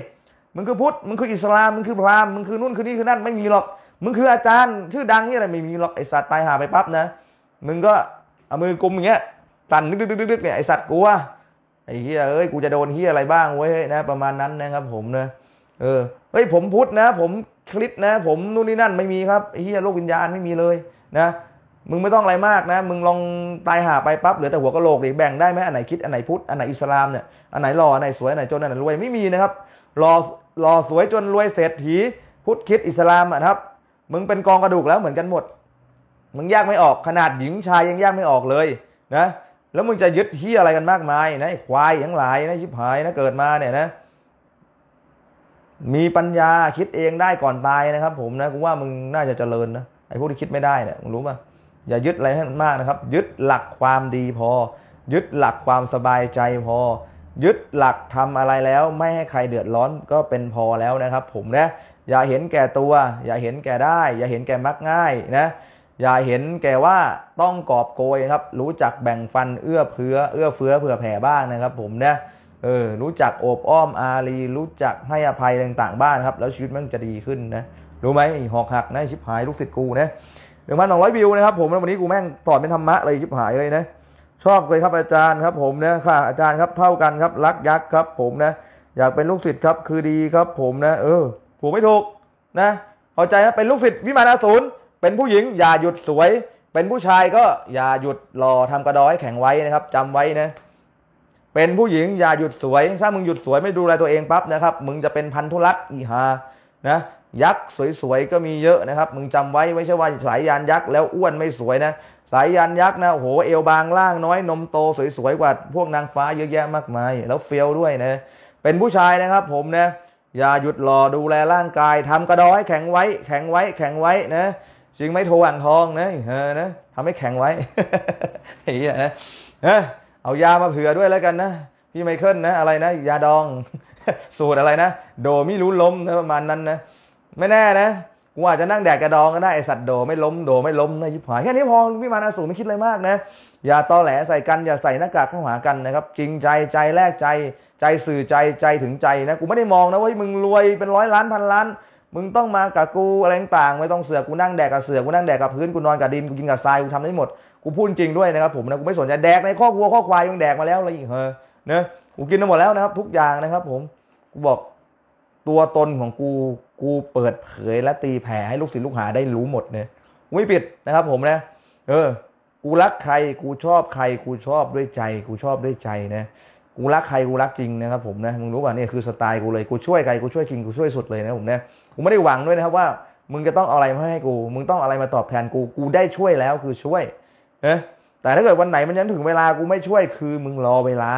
S1: มึงคือพุทธมึงคืออิสลามมึงคือพราหมณ์มึงคือนู่นคือนี่คือนั่นไม่มีหรอก มึงคืออาจารย์ชื่อดังนี่อะไรไม่มีหรอกไอสัตว์ตายหาไปปั๊บนะมึงก็เอามือกุมอย่างเงี้ยตันดึกๆเนี่ยไอสัตว์กลัวไอ้เฮียเอ้ยกูจะโดนเฮียอะไรบ้างเว้ยนะ ประมาณนั้นนะครับ ผมเนะเออเฮ้ยผมพุทธนะ ผมคลิปนะ ผมนู่นนี่นั่นไม่มีครับเฮียโรควิญญาณไม่มีเลยนะมึงไม่ต้องอะไรมากนะ มึงลองตายหาไปปั๊บเหลือแต่หัวกะโหลกดิแบ่ง ได้ไหมอันไหนคิดอันไหนพุทธอันไหนอิสลามเนี่ยอันไหนหล่ออันไหนสวยอันไหนจนอันไหนรวยไม่มีนะครับหล่อหล่อสวยจนรวยเศรษฐีพุทธคิดอิสลามอ่ะครับ มึงเป็นกองกระดูกแล้วเหมือนกันหมดมึงแยกไม่ออกขนาดหญิงชายยังแยกไม่ออกเลยนะแล้วมึงจะยึดที่อะไรกันมากมายนะควายทั้งหลายนะชิบหายนะเกิดมาเนี่ยนะ มีปัญญาคิดเองได้ก่อนตายนะครับผมนะกูว่ามึงน่าจะเจริญนะไอ้พวกที่คิดไม่ได้เนี่ยมึงรู้ป่ะอย่ายึดอะไรให้มันมากนะครับ ยึดหลักความดีพอ ยึดหลักความสบายใจพอ ยึดหลักทำอะไรแล้วไม่ให้ใครเดือดร้อนก็เป็นพอแล้วนะครับผมนะ อย่าเห็นแก่ตัว อย่าเห็นแก่ได้ อย่าเห็นแก่มักง่ายนะอย่าเห็นแก่ว่าต้องกอบโกยครับรู้จักแบ่งฟันเอื้อเพื่อเอื้อเฟื้อเผื่อแผ่บ้างนะครับผมเนะเออรู้จักโอบอ้อมอารีรู้จักให้อภัยต่างๆบ้างครับแล้วชีวิตมันจะดีขึ้นนะ รู้ไหมหอกหักนะ ชิบหายลูกศิษย์กูนะหนึ่งพันสองร้อยวิวนะครับผมวันนี้กูแม่งสอนเป็นธรรมะเลยชิบหายเลยนะ ชอบเลยครับอาจารย์ครับผมนะค่ะ อาจารย์ครับเท่ากันครับรักยักษ์ครับผมนะอยากเป็นลูกศิษย์ครับคือดีครับ ผมนะเออถูกไม่ถูกนะเอาใจนะเป็นลูกศิษย์วิมานอสูรเป็นผู้หญิงอย่าหยุดสวย เป็นผู้ชายก็อย่าหยุดหล่อทำกระดอยแข็งไว้นะครับ จำไว้นะ เป็นผู้หญิงอย่าหยุดสวย ถ้ามึงหยุดสวยไม่ดูแลตัวเองปั๊บนะครับ มึงจะเป็นพันธุรัตอีหานะ ยักษ์สวยๆก็มีเยอะนะครับ มึงจำไว้ไม่ใช่ว่าสายยานยักษ์แล้วอ้วนไม่สวยนะ สายยานยักษ์นะโหเอวบางล่างน้อย นมโตสวยๆกว่าพวกนางฟ้าเยอะแยะมากมาย แล้วเฟี้ยวด้วยนะเป็นผู้ชายนะครับ ผมนะอย่าหยุดรอดูแลร่างกาย ทำกระดอยแข็งไว้ แข็งไว้ แข็งไว้นะจริงไม่โทอ่างทองนะเออนะทำให้แข็งไว้เฮ้ยนะเอายามาเผื่อด้วยแล้วกันนะพี่ไมเคิลนะอะไรนะยาดองสูตรอะไรนะโดไม่รู้ล้มนะประมาณนั้นนะ ไม่แน่นะกูอาจจะนั่งแดกกระดองก็ได้ไอสัตว์โดไม่ล้มโดไม่ล้มนะยิบหายแค่นี้พอพี่มานาสูไม่คิดเลยมากนะอย่าตอแหลใส่กันอย่าใส่หน้ากากข้าหากันนะครับ จริงใจใจแลกใจใจสื่อใจใจถึงใจนะกูไม่ได้มองนะว่ามึงรวยเป็นร้อยล้านพันล้านมึงต้องมากับกูอะไรต่างไม่ต้องเสือกกูนั่งแดกกับเสือกกูนั่งแดกกับพื้น กูนอนกับดินกูกินกับทรายกูทำได้หมดกูพูดจริงด้วยนะครับ ผมนะกูไม่สนใจแดกในข้อวัวข้อควายมึงแดกมาแล้วอะไรอีกเฮ้อเนะกูกินมาหมดแล้วนะครับทุกอย่างนะครับผมกูบอกตัวตนของกูกูเปิดเผยและตีแผ่ให้ลูกศิษย์ลูกหาได้รู้หมดเนี่ยกูไม่ปิดนะครับผมนะ เออกูรักใครกูชอบใครกูชอบด้วยใจ กูชอบด้วยใจนะกูรักใครกูรักจริงนะครับผมนะมึงรู้ป่ะเนี่ยคือสไตล์กูเลยกูช่วยใครกูช่วยจริงกูช่วยสุดเลยนะผมนะกูไม่ได้หวังด้วยนะครับว่ามึงจะต้องเอาอะไรมาให้กู มึงต้องอะไรมาตอบแทนกู กูได้ช่วยแล้วคือช่วยเนะแต่ถ้าเกิดวันไหนมันยันถึงเวลากูไม่ช่วย คือมึงรอเวลา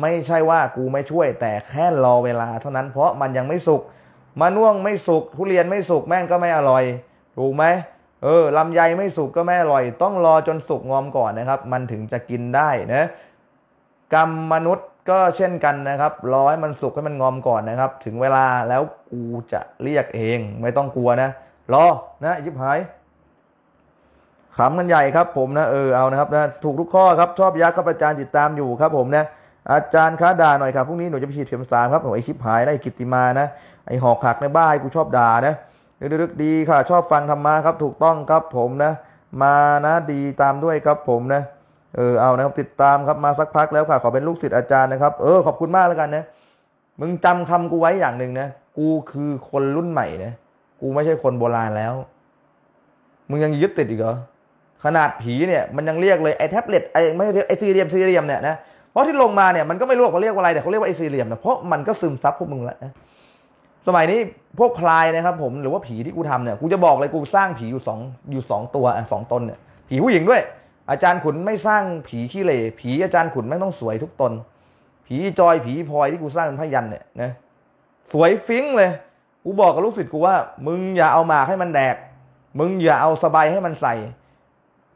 S1: ไม่ใช่ว่ากูไม่ช่วย แต่แค่รอเวลา เท่านั้นเพราะมันยังไม่สุกมะน่วงไม่สุกทุเรียนไม่สุกแม่งก็ไม่อร่อยถูกไหม เออลำไยไม่สุกก็ไม่อร่อย ต้องรอจนสุกงอมก่อนนะครับ มันถึงจะกินได้นะกรรมมนุษย์ก็เช่นกันนะครับรอให้มันสุกให้มันงอมก่อนนะครับ ถึงเวลาแล้วกูจะเรียกเอง ไม่ต้องกลัวนะ รอนะยิบหายขำกันใหญ่ครับผมนะ เออเอานะครับนะถูกทุกข้อครับ ชอบยักษ์ครับอาจารย์ติดตามอยู่ครับผมนะอาจารย์ค้าด่าหน่อยครับพรุ่งนี้หนูจะไปฉีดเข็มสามครับไอชิบหายได้กิติมานะ ไอหอกหักในบ้านกูชอบด่านะลึกๆดีค่ะ ชอบฟังธรรมะครับ ถูกต้องครับผมนะ มานะดีตามด้วยครับผมนะเออ เอานะครับ ติดตามครับ มาสักพักแล้วค่ะ ขอเป็นลูกศิษย์อาจารย์นะครับ เออ ขอบคุณมากแล้วกันนะ มึงจำคำกูไว้อย่างหนึ่งนะ กูคือคนรุ่นใหม่นะ กูไม่ใช่คนโบราณแล้ว มึงยังยึดติดอีกเหรอ ขนาดผีเนี่ย มันยังเรียกเลยไอ้แท็บเล็ตไอ้ไม่เรียกไอ้ซีเรียมซีเรียมเนี่ยนะเพราะที่ลงมาเนี่ยมันก็ไม่รู้ว่าเรียกว่าอะไรแต่เขาเรียกว่าไอ้ซีเรียมนะเพราะมันก็ซึมซับพวกมึงแล้วนะสมัยนี้พวกพลายนะครับ ผมหรือว่าผีที่กูทำเนี่ย กูจะบอกเลยกูสร้างผีอยู่สองอยู่สองตัวสองตนเนี่ยผีผู้หญิงด้วยอาจารย์ขุนไม่สร้างผีขี้เหร่ผีอาจารย์ขุนไม่ต้องสวยทุกตน ผีจอยผีพลอยที่กูสร้างเป็นพยันเนี่ยนะสวยฟิ้งเลย กูบอกกับลูกศิษย์กูว่า มึงอย่าเอาหมากให้มันแดก มึงอย่าเอาสบายให้มันใส่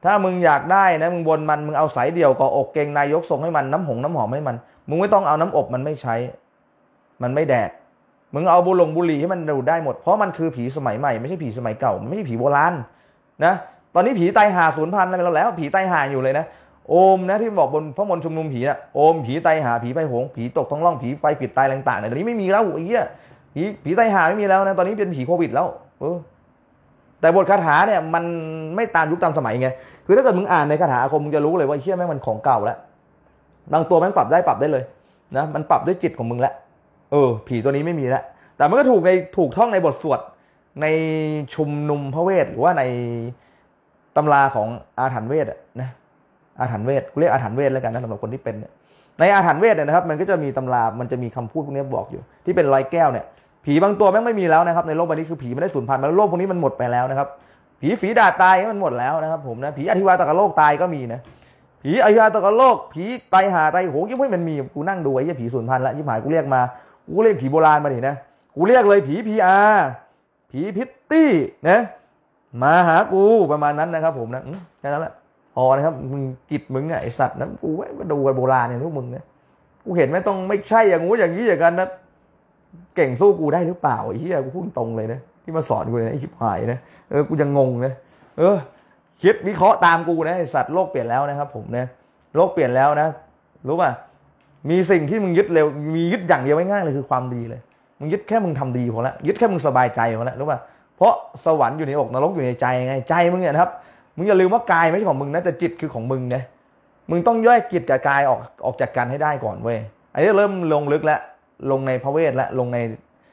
S1: ถ้ามึงอยากได้ นะมึงบนมันมึงเอาสายเดี่ยวก่ออกเกงนายกทรงให้มันน้ำหงน้ำหอมให้มัน มึงไม่ต้องเอาน้ำอบมันไม่ใช้ มันไม่แดก มึงเอาบุหลงบุหรี่ให้มันดูได้หมด เพราะมันคือผีสมัยใหม่ไม่ใช่ผีสมัยเก่ามันไม่ใช่ผีโบราณนะตอนนี้ผีไตหาสูญพันอะไรล้วแล้วผีไตหาอยู่เลยนะโอมนะที่บอกบนพระมนชุมนุมผีอะโอมผีไตหาผีไปหงผีตกท้องร่องผีไปปิดตายต่างๆเนี่ยตอนนี้ไม่มีแล้วไอ้เหี้ยผีผีตหาไม่มีแล้วนะตอนนี้เป็นผีโควิดแล้วเออแต่บทคาถาเนี่ยมันไม่ตามยุคตามสมัยไงคือถ้าเกิดมึงอ่านในคาถาอาคมมึงจะรู้เลยว่าเืี้ยแม่งมันของเก่าแล้วบางตัวแม่งปรับได้ปรับได้เลยนะมันปรับด้วยจิตของมึงแล้วเออผีตัวนี้ไม่มีแล้วแต่มันก็ถูกในถูกท่องในบทสวดในชุมนุมพระเวทหรือว่าในตำราของอาถรรพ์เวทนะอาถรรพ์เวทเรียกอาถรรพ์เวทแล้วกันนะสำหรับคนที่เป็น ในอาถรรพ์เวทเนี่ยนะครับ มันก็จะมีตำรามันจะมีคำพูดพวกนี้บอกอยู่ ที่เป็นรอยแก้วเนี่ยผีบางตัวแม่งไม่มีแล้วนะครับ ในโลกใบนี้คือผีไม่ได้สูญพันธุ์แล้วโลกพวกนี้มันหมดไปแล้วนะครับ ผีฝีดาตายมันหมดแล้วนะครับผมนะผีอธิวาตกโลกตายก็มีนะ ผีอธิวาตกโลก ผีไตหาไตโหยิ่งไม่มันมีกูนั่งดูไอ้ยี่ผีสูญพันธุ์ละยิ่งหายกูเรียกมากูเรียกผีโบราณมาดินะกูเรียกเลย ผีพีอาร์ผีพิตตี้นะมาหากูประมาณนั้นนะครับ ผมนะแค่นั้นแหละพอนะครับมึงกิดมึงไงอสัตว์นะกูว้ดูกันโบราณเนี่ยพวกมึงเนี่ยกูเห็นไหมต้องไม่ใช่อย่างงู้อย่างนี้อย่างกันนะเก่งสู้กูได้หรือเปล่าไอ้เหี้ยกูพูดตรงเลยนะที่มาสอนกูเนี่ยไอ้ชิบหายนะเออกูยังงงนะ เออคิดวิเคราะห์ตามกูนะไอสัตว์โลกเปลี่ยนแล้วนะครับ ผมนะโลกเปลี่ยนแล้วนะ รู้ป่ะมีสิ่งที่มึงยึดเร็วมียึดอย่างเดียวง่ายเลยคือความดีเลยมึงยึดแค่มึงทำดีพอละยึดแค่มึงสบายใจพอละรู้ป่ะเพราะสวรรค์อยู่ในอกนรกอยู่ในใจไงใจมึงเนี่ยนะครับ มึงอย่าลืมว่ากายไม่ใช่ของมึงนะแต่จิตคือของมึงนะมึงต้องย่อยจิตกับกายออกออกจากกันให้ได้ก่อนเว้ยอันนี้เริ่มลงลึกแล้วลงในพระเวทแล้วลงใน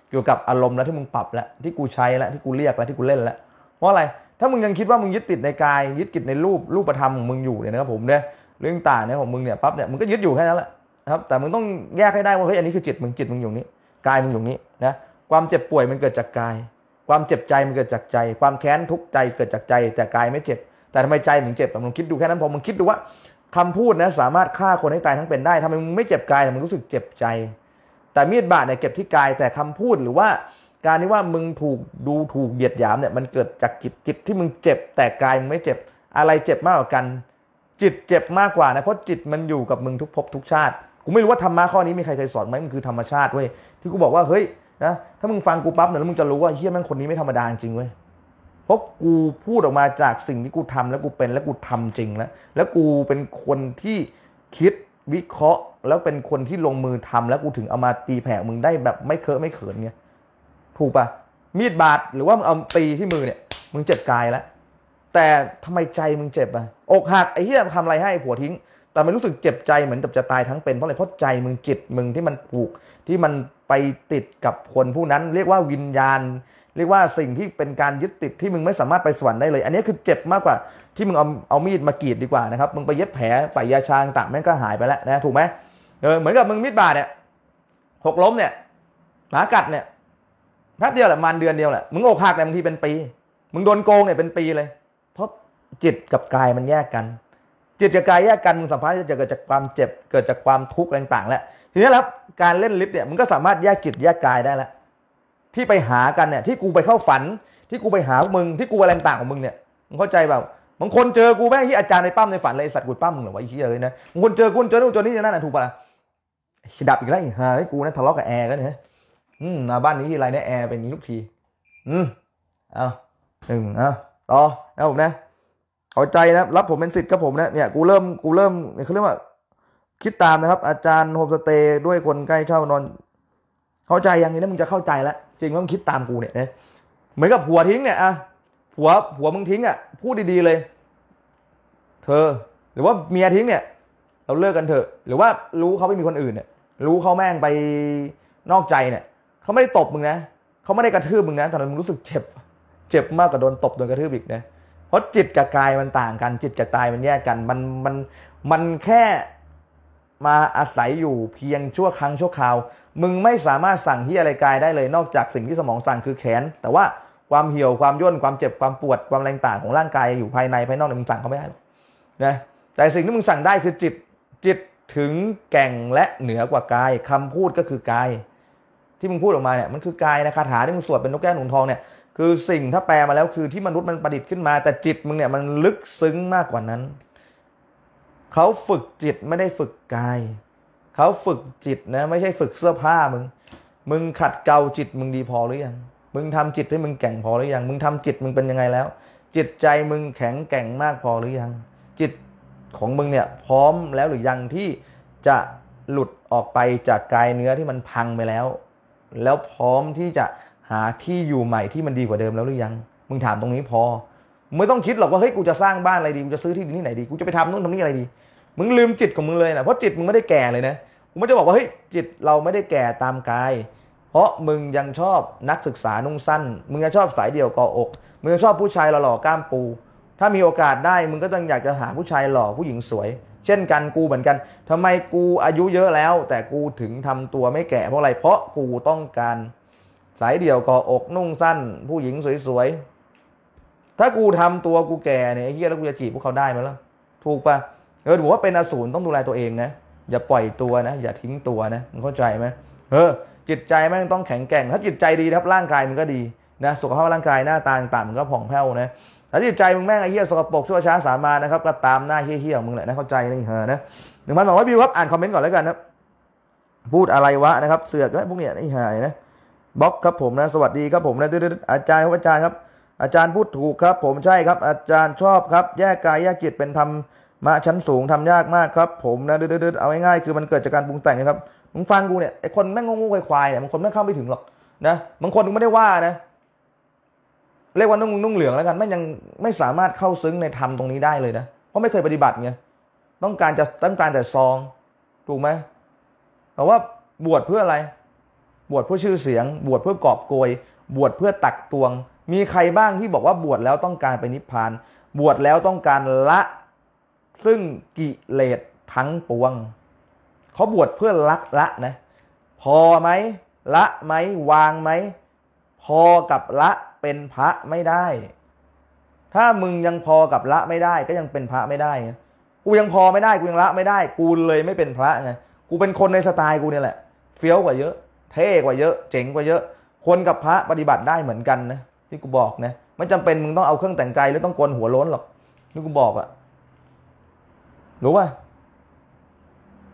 S1: เกี่ยวกับอารมณ์แล้วที่มึงปรับแล้วที่กูใช้แล้วที่กูเรียกแล้วที่กูเล่นแล้วเพราะอะไรถ้ามึงยังคิดว่ามึงยึดติดในกายยึดติดในรูปรูปธรรมของมึงอยู่เนี่ยนะครับผมเนี่ยเรื่องต่างเนี่ยของมึงเนี่ยปั๊บเนี่ยมึงก็ยึดอยู่แค่นั้นแหละะครับแต่มึงต้องแยกให้ได้ว่าเฮ้ยอันนี้คือจิตมึงจิตมึงอยู่นี้กายมึงอยู่นี้นะความเจ็บป่วยมันเกิดจากกายความเจ็บใจมันเกิดจากใจความแค้นทุกใจเกิดจากใจแต่กายไม่เจ็บ แต่ทำไมใจถึงเจ็บมงคิดดูแค่นั้นพอมึงคิดดูว่าคำพูดนะสามารถฆ่าคนให้ตายทั้งเป็นได้ทำไมมึงไม่เจ็บกายแต่มึงรู้สึกเจ็บใจ แต่มีดบาดเนี่ยเก็บที่กายแต่คำพูดหรือว่าการที่ว่ามึงถูกดูถูกเหยียดหยามเนี่ยมันเกิดจากจิตจิตที่มึงเจ็บแต่กายมึงไม่เจ็บอะไรเจ็บมากกว่ากัน จิตเจ็บมากกว่านะเพราะจิตมันอยู่กับมึงทุกภพทุกชาติกูไม่รู้ว่าธรรมะข้อนี้มีใครเคยสอนไหมมันคือธรรมชาติเว้ยที่กูบอกว่าเฮ้ยนะ ถ้ามึงฟังกูปั๊บเนี่ยวมึงจะรู้ว่าเฮียแม่งคนนี้ไม่ธรรมดาจริงเว้ย เพราะกูพูดออกมาจากสิ่งที่กูทำแล้วกูเป็นแล้วกูทำจริงแล้ว แล้วกูเป็นคนที่คิดวิเคราะห์ แล้วเป็นคนที่ลงมือทำ แล้วกูถึงเอามาตีแผ่มึงได้แบบ ไม่เคอะไม่เขินเงี้ยถูกปะ มีดบาดหรือว่ามึงเอาตีที่มือเนี่ย มึงเจ็บกายแล้ว แต่ทำไมใจมึงเจ็บอะอกหักไอ้เฮี้ยทำอะไรให้ผัวทิ้งแต่ไม่รู้สึกเจ็บใจเหมือนกับจะตายทั้งเป็นเพราะอะไรเพราะใจมึงจิตมึงที่มันผูก ที่มันไปติดกับคนผู้นั้น เรียกว่าวิญญาณ เรียกว่าสิ่งที่เป็นการยึดติดที่มึงไม่สามารถไปสวรรค์ได้เลย อันนี้คือเจ็บมากกว่า ที่มึงเอาเอามีดมากรีดดีกว่านะครับมึงไปเย็บแผลใส่ยาชางต่างแม่งก็หายไปแล้ว นะ ถูกไหมเออเหมือนกับมึงมีดบาดเนี่ยหกล้มเนี่ยหมากัดเนี่ยแป๊บเดียวแหละมันเดือนเดียวแหละมึงอกหักเนี่ยบางทีเป็นปี มึงโดนโกงเนี่ยเป็นปีเลยเพราะจิตกับกายมันแยกกันจิตจะกายแยกกันมึงสัมผัสจะเกิดจากความเจ็บเกิดจากความทุกข์ต่างๆแล้วทีนี้ครับการเล่นลิฟต์เนี่ยมันก็สามารถแยกจิตแยกกายได้แล้วที่ไปหากันเนี่ย ที่กูไปเข้าฝันที่กูไปหามึงที่กูอะไรต่างของมึงเนี่ยมึงเข้าใจเปล่าบางคนเจอกูแม่ที่อาจารย์ในปั้มในฝันเลยสัตว์กูปั้มมึงเหรอวะไอ้เหี้ยเลยนะบางคนเจอกูเจอนู่นเจอนี่จะนั่นถูกปะดับอีกแล้วฮะไอ้กูนั่นทะเลาะกับแอร์กันเนี่ยอืมมาบ้านนี้ที่ไรเนี่ยแอร์เป็นนี้ทุกทีอืมเอาหนึ่งเอาต่อเอาผมนะเอาใจนะรับผมเป็นสิทธิ์ครับผมนะเนี่ยกูเริ่มกูเริ่มเขาเรียกว่าคิดตามนะครับ อาจารย์โฮมสเตย์ด้วยคนใกล้เช่านอน เข้าใจอย่างนี้นะมึงจะเข้าใจแล้วจริงว่ามึงคิดตามกูเนี่ยนะเหมือนกับผัวทิ้งเนี่ยอะผัวผัวมึงทิ้ง อ่ะพูดดีๆเลย เธอ หรือว่าเมียทิ้งเนี่ย เราเลิกกันเถอะหรือว่ารู้เขาไม่มีคนอื่นเนี่ย รู้เขาแม่งไปนอกใจเนี่ยเขาไม่ได้ตบมึงนะเขาไม่ได้กระทืบมึงนะแต่มึงรู้สึกเจ็บเจ็บมากกว่าโดนตบโดนกระทืบอีกนะเพราะจิตกับกายมันต่างกันจิตกับกายมันแยกกันมันมัน มันแค่มาอาศัยอยู่เพียงชั่วครั้งชั่วคราวมึงไม่สามารถสั่งที่อะไรกายได้เลยนอกจากสิ่งที่สมองสั่งคือแขน แต่ว่าความเหี่ยวความย่นความเจ็บความปวดความแรงต่างของร่างกายอยู่ภายในภายนอกมึงสั่งเขาไม่ได้นะแต่สิ่งที่มึงสั่งได้คือจิตจิตถึงแก่งและเหนือกว่ากาย คำพูดก็คือกาย ที่มึงพูดออกมาเนี่ยมันคือกายนะคาถาที่มึงสวดเป็นนกแก้วหนุนทองเนี่ยคือสิ่งถ้าแปลมาแล้วคือ ที่มนุษย์มันประดิษฐ์ขึ้นมาแต่จิตมึงเนี่ยมันลึกซึ้งมากกว่านั้นเขาฝึกจิตไม่ได้ฝึกกายเขาฝึกจิตนะไม่ใช่ฝึกเสื้อผ้ามึง มึงขัดเกลาจิตมึงดีพอหรือยัง มึงทำจิตให้มึงแข็งพอหรือยังมึงทำจิตมึงเป็นยังไงแล้ว จิตใจมึงแข็งแกร่งมากพอหรือยัง จิตของมึงเนี่ย พร้อมแล้วหรือยังที่จะหลุดออกไปจากกายเนื้อที่มันพังไปแล้ว แล้วพร้อมที่จะหาที่อยู่ใหม่ที่มันดีกว่าเดิมแล้วหรือยัง มึงถามตรงนี้พอไม่ต้องคิดหรอกว่าเฮ้ยกูจะสร้างบ้านอะไรดีกูจะซื้อที่ดินที่ไหนดี กูจะไปทำนู่นทำนี่อะไรดี มึงลืมจิตของมึงเลยนะเพราะจิตมึงไม่ได้แก่เลยนะ กูไม่จะบอกว่าเฮ้ยจิตเราไม่ได้แก่ตามกาย เพราะมึงยังชอบนักศึกษานุ่งสั้น มึงยังชอบสายเดี่ยวกออก มึงยังชอบผู้ชายหล่อๆก้ามปู ถ้ามีโอกาสได้ มึงก็ต้องอยากจะหาผู้ชายหล่อผู้หญิงสวย เช่นกันกูเหมือนกัน ทำไมกูอายุเยอะแล้ว แต่กูถึงทำตัวไม่แก่ เพราะอะไรเพราะกูต้องการสายเดี่ยวก่ออกนุ่งสั้น ผู้หญิงสวยๆ ถ้ากูทำตัวกูแก่เนี่ยไอ้เหี้ยแล้วกูจะจีบพวกเขาได้ไหมล่ะ ถูกปะเออถือว่าเป็นอสูรต้องดูแลตัวเองนะ อย่าปล่อยตัวนะ อย่าทิ้งตัวนะมึงเข้าใจไหมเออ จิตใจแม่งต้องแข็งแกร่ง ถ้าจิตใจดีครับร่างกายมันก็ดีนะ สุขภาพร่างกายหน้าตาต่างๆมันก็ผ่องแผ้วนะ ถ้าจิตใจมึงแม่งไอ้เหี้ยสกปรกชั่วช้าสามานะครับ ก็ตามหน้าเหี้ยๆของมึงแหละนะเข้าใจนี่เฮอนะหนึ่งพันสองร้อยวิวครับอ่านคอมเมนต์ก่อนแล้วกันนะพูดอะไรวะนะครับเสือก้วพวกเนี้ยไอ้หายนะบล็อกครับผม นะ สวัสดีครับผม นะอาจารย์ครับอาจารย์ครับ อาจารย์พูดถูกครับ ผมใช่ครับ อาจารย์ชอบครับ แยกกายแยกจิตเป็นธรรมมาชั้นสูงทำยากมากครับผมนะดื้อเอาง่ายๆคือมันเกิดจากการปรุงแต่งนะครับมึงฟังกูเนี่ยไอคนแม่งงงๆควายเนี่ยบางคนแม่งเข้าไม่ถึงหรอกนะบางคนมึงไม่ได้ว่านะ เรียกว่านุ่งนุ่งเหลืองแล้วกันไม่ยังไม่สามารถเข้าซึ้งในธรรมตรงนี้ได้เลยนะเพราะไม่เคยปฏิบัติไงต้องการจะต้องการแต่ซองถูกไหมแต่ว่าบวชเพื่ออะไรบวชเพื่อชื่อเสียงบวชเพื่อกอบโกยบวชเพื่อตักตวง มีใครบ้างที่บอกว่าบวชแล้วต้องการไปนิพพาน บวชแล้วต้องการละ ซึ่งกิเลสทั้งปวงเขาบวชเพื่อละละนะพอไหมละไหมวางไหมพอกับละเป็นพระไม่ได้ ถ้ามึงยังพอกับละไม่ได้ ก็ยังเป็นพระไม่ได้กูยังพอไม่ได้ กูยังละไม่ได้ กูเลยไม่เป็นพระไงกูเป็นคนในสไตล์กูเนี่ยแหละ เฟี้ยวกว่าเยอะเท่กว่าเยอะ เจ๋งกว่าเยอะคนกับพระปฏิบัติได้เหมือนกันนะที่กูบอกนะไม่จำเป็นมึงต้องเอาเครื่องแต่งกายแล้วต้องกนหัวล้นหรอกนี่กูบอกอะรู้ป่ะ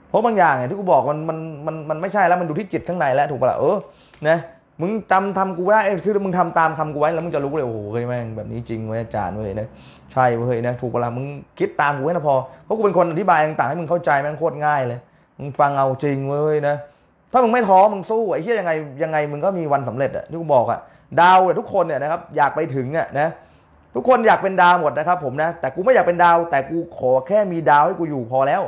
S1: เพราะบางอย่างเนี่ยที่กูบอกมันมันมันมันไม่ใช่แล้วมันดูที่จิต ข้างในแล้วถูกปะล่ะเออนะ มึงจำทำกูได้คือ มึงทำตามคำกูไว้ แล้วมึงจะรู้เลยโอ้โหเฮ้ยแม่งแบบนี้จริงเว้ยอาจารย์เว้ยนะ ใช่เว้ยนะถูกปะละมึงคิดตามกูไว้นะพอเพราะกูเป็นคนอธิบายต่างๆให้มึงเข้าใจแม่งโคตรง่าย เลยมึงฟังเอาจริงเว้ยนะถ้ามึงไม่ท้อมึงสู้ไอ้เหี้ยยังไงยังไงมึงก็มีวันสำเร็จอะที่กูบอกอะดาวเนี่ยทุกคนเนี่ยนะครับอยากไปถึงอะนะ ทุกคนอยากเป็นดาวหมดนะครับ ผมนะแต่กูไม่อยากเป็นดาว แต่กูขอแค่มีดาวให้กูอยู่พอแล้ว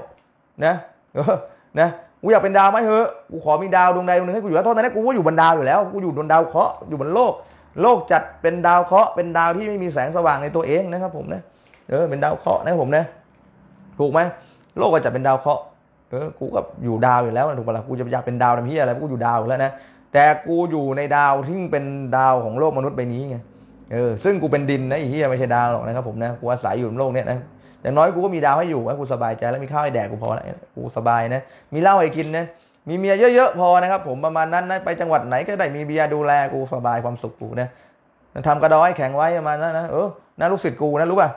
S1: นะเออนะกูอยากเป็นดาวไหมเฮ้ยกูขอมีดาวดวงใดดวงหนึ่งให้กูอยู่แล้วโทษนะกูก็อยู่บนดาวอยู่แล้วกูอยู่บนดาวเคราะห์อยู่บนโลก โลกจัดเป็นดาวเคราะห์เป็นดาวที่ไม่มีแสงสว่างในตัวเองนะครับผมนะ เออเป็นดาวเคราะห์นะครับผมนะ ถูกไหมโลกก็จะเป็นดาวเคราะห์เออกูก็อยู่ดาวอยู่แล้วนะถูกปะล่ะกูจะอยากเป็นดาวทำเพี่ยอะไรกูอยู่ดาวแล้วนะ แต่กูอยู่ในดาวที่เป็นดาวของโลกมนุษย์ใบนี้ไงเออซึ่งกูเป็นดินนะไอ้เี่ยไม่ใช่ดาวหรอกนะครับผมนะกูอาศัยอยู่บนโลกเนี้ยนะอย่างน้อยกูก็มีดาวให้อยู่ให้กูสบายใจแล้วมีข้าวให้แดกกูพอแล้วกูสบายนะ มีเหล้าให้กินนะมีเมียเยอะๆพอนะครับผมประมาณนั้นนะไปจังหวัดไหนก็ได้มีเบียดูแลกูสบายความสุขกูนะทำกระดอยแข็งไว้ประมาณนั้นนะเออน่าลูกศิษย์กูนะรู้ป่ะ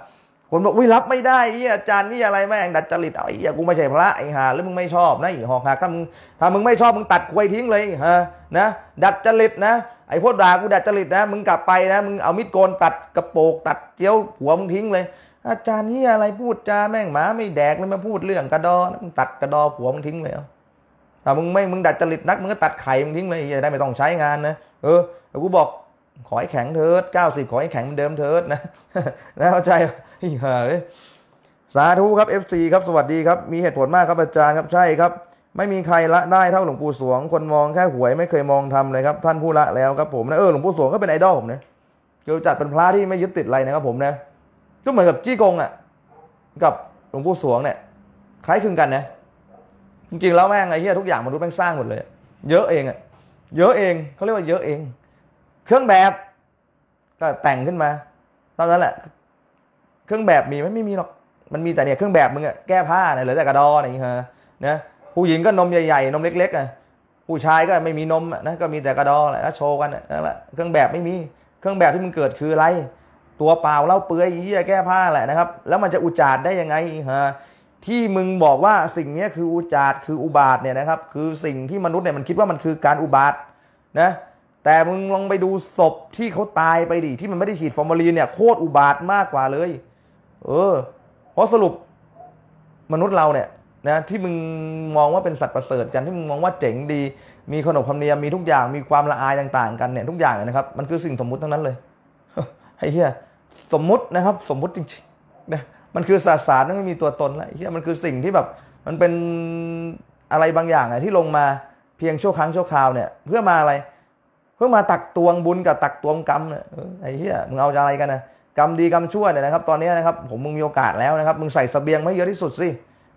S1: คนบอกวิรับไม่ได้อ้อาจารย์นี่อะไรแม่งดัดจริตไอ้ย่้กูไม่ใช่พระไอ้หาแล้วมึงไม่ชอบนะไอ้หอกหักถ้ามึงถ้ามึงไม่ชอบมึงตัดควยทิ้งเลยฮะนะดัดจริตนะ ไอ้พวกด่ากูดัดจริตนะ มึงกลับไปนะ มึงเอามีดโกนตัดกระโปงตัดเจียวหัวมึงทิ้งเลย อาจารย์นี่อะไรพูดจาแม่งหมาไม่แดกเลยมาพูดเรื่องกระดอมึงตัดกระดอหัวมึงทิ้งเลยถ้ามึงไม่มึงดัดจริตนักมึงก็ตัดไข่มึงทิ้งเลยจะได้ไม่ต้องใช้งานนะเออกูบอกขอให้แข็งเถิดเก้าสิบขอให้แข็งเหมือนเดิมเถิดนะนะเข้าใจฮ่ายสาธุครับ FC ครับสวัสดีครับ มีเหตุผลมากครับอาจารย์ครับใช่ครับ ไม่มีใครละได้เท่าหลวงปู่สวง คนมองแค่หวยไม่เคยมองทำเลยครับท่านผู้ละแล้วครับผมนะเออหลวงปู่สวงก็เป็นไอดอลผมนะเกี่ยวจัดเป็นพระที่ไม่ยึดติดอะไรนะครับผมนะก็เหมือนกับจี้กงอ่ะกับหลวงปู่สวงเนี่ยคล้ายคลึงกันนะ จริงๆแล้วแม่งไอ้เหี้ยทุกอย่างมันรู้แม่งสร้างหมดเลย เยอะเองอ่ะ เยอะเองเขาเรียกว่าเยอะเอง เครื่องแบบ ก็แต่งขึ้นมา เท่านั้นแหละเครื่องแบบมีไหมไม่มีหรอก มันมีแต่เนี่ยเครื่องแบบมึงอะแก้ผ้าเนี่ยหรือแต่กระดออะไรอย่างเงี้ยนะผู้หญิงก็นมใหญ่ๆนมเล็กๆอ่ะผู้ชายก็ไม่มีนมนะก็มีแต่กระดอแหละโชว์กันนั่นแหละเครื่องแบบไม่มีเครื่องแบบที่มันเกิดคืออะไร ตัวเปล่าเล่าเปือยยี่แก้ผ้าแหละนะครับ แล้วมันจะอุจารได้ยังไงฮะที่มึงบอกว่าสิ่งนี้คืออุจารคืออุบาทเนี่ยนะครับคือสิ่งที่มนุษย์เนี่ยมันคิดว่ามันคือการอุบาทนะแต่มึงลองไปดูศพที่เขาตายไปดิที่มันไม่ได้ฉีดฟอร์มาลีนเนี่ยโคตรอุบาทมากกว่าเลยเออเพราะสรุปมนุษย์เราเนี่ยนะที่มึงมองว่าเป็นสัตว์ประเสริฐกัน ที่มึงมองว่าเจ๋งดี มีขนบธรรมเนียมมีทุกอย่างมีความละอายต่างๆกันเนี่ย ทุกอย่างนะครับมันคือสิ่งสมมุติทั้งนั้นเลยไอ้เหี้ยสมมุตินะครับ สมมุติจริงๆนะมันคือศาสตร์ไม่มีตัวตนแล้วไอ้เหี้ยมันคือสิ่งที่แบบ มันเป็นอะไรบางอย่างอะที่ลงมาเพียงชั่วครั้งชั่วคราวเนี่ยเพื่อมาอะไร เพื่อมาตักตวงบุญกับตักตวงกรรมเนี่ยไอ้เหี้ยมึงเอาอะไรกันนะกรรมดีกรรมชั่วเนี่ยนะครับตอนนี้นะครับผมมึงมีโอกาสแล้วนะครับมึงใส่สเสบียงไม่เยอะที่สุดสิ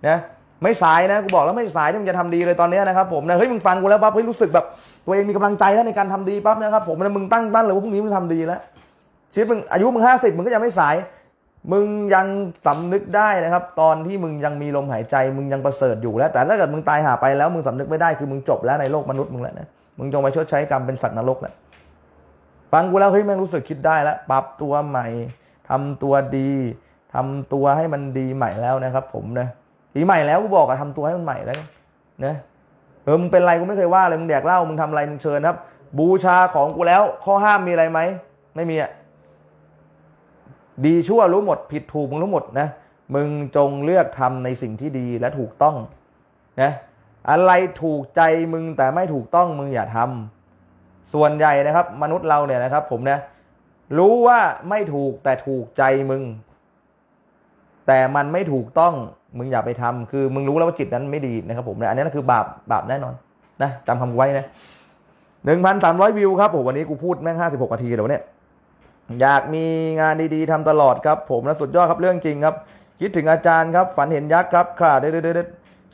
S1: นะไม่สายนะกูบอกแล้วไม่สายที่มึงจะทำดีเลยตอนนี้นะครับผมนะเฮ้ยมึงฟังกูแล้วปั๊บเฮ้ยรู้สึกแบบตัวเองมีกำลังใจแล้วในการทำดีปั๊บนะครับผมนะมึงตั้งตั้นเลยว่าพรุ่งนี้มึงทำดีแล้วชีวิตมึงอายุมึงห้าสิบมึงก็ยังไม่สาย มึงยังสำนึกได้นะครับตอนที่มึงยังมีลมหายใจมึงยังประเสริฐอยู่แล้ว แต่ถ้าเกิดมึงตายหาไปแล้วมึงสำนึกไม่ได้คือมึงจบแล้วในโลกมนุษย์มึงแล้วนะมึงจงไปชดใช้กรรมเป็นสัตว์นรกแหละฟังกูแล้วเฮ้ยแม่งรู้สึกคิดได้แล้วปรับตัวใหม่ ทำตัวดี ทำตัวให้มันดีใหม่แล้วนะครับ ผมนะดีใหม่แล้วกูบอกอะทำตัวให้มันใหม่แล้วนะเออมึงเป็นไรกูไม่เคยว่าเลยมึงแดกเหล้ามึงทำอะไรมึงเชิญครับ บูชาของกูแล้ว ข้อห้ามมีอะไรไหมไม่มีอะดีชั่วรู้หมดผิดถูกมึงรู้หมดนะมึงจงเลือกทำในสิ่งที่ดีและถูกต้องนะอะไรถูกใจมึง แต่ไม่ถูกต้องมึงอย่าทำส่วนใหญ่นะครับมนุษย์เราเนี่ยนะครับ ผมนะรู้ว่าไม่ถูกแต่ถูกใจมึง แต่มันไม่ถูกต้องมึงอย่าไปทำ คือมึงรู้แล้วว่าจิตนั้นไม่ดีนะครับ ผมนะอันนี้คือบาปบาปแน่นอน นะจำคำไว้นะหนึ่งพันสามร้อยวิวครับผมวันนี้กูพูดแม่งห้าสิบหกนาทีเดี๋ยวเนี่ย อยากมีงานดีๆ ทำตลอดครับ ผมนะสุดยอดครับเรื่องจริงครับ คิดถึงอาจารย์ครับ ฝันเห็นยักษ์ครับค่ะเดเด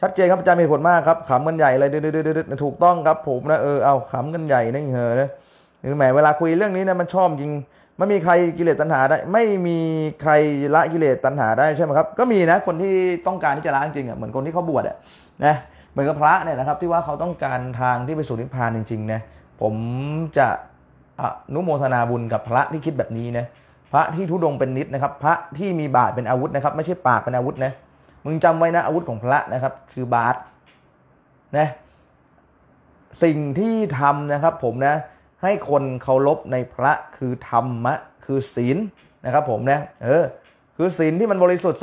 S1: ชัดเจนครับอาจารย์มีผลมากครับขำกันใหญ่ เลยดืดๆๆถูกต้องครับ ผมนะเออเอาขำกันใหญ่นี่เหรอเนี่ือแหมเวลาคุยเรื่องนี้นะมันชอบจริง ไม่มีใครกิเลสตัณหาได้ไม่มีใครละกิเลสตัณหาได้ใช่ไหมครับก็มีนะคนที่ต้องการที่จะละจริงอ่ะเหมือนคนที่เขาบวชอ่ะนะเหมือนกับพระเนี่ยนะครับที่ว่าเขาต้องการทางที่ไปสู่นิพพานจริงๆนะผมจะอนุโมทนาบุญกับพระที่คิดแบบนี้นะพระที่ทุดงเป็นนิดนะครับ พระที่มีบาทเป็นอาวุธนะครับไม่ใช่ปากเป็นอาวุธนะมึงจำไว้นะอาวุธของพระนะครับ คือบาสนะ สิ่งที่ทำนะครับ ผมนะ ให้คนเคารพในพระคือธรรมะ คือศีลนะครับ ผมนะ เออคือศีลที่มันบริสุทธิ์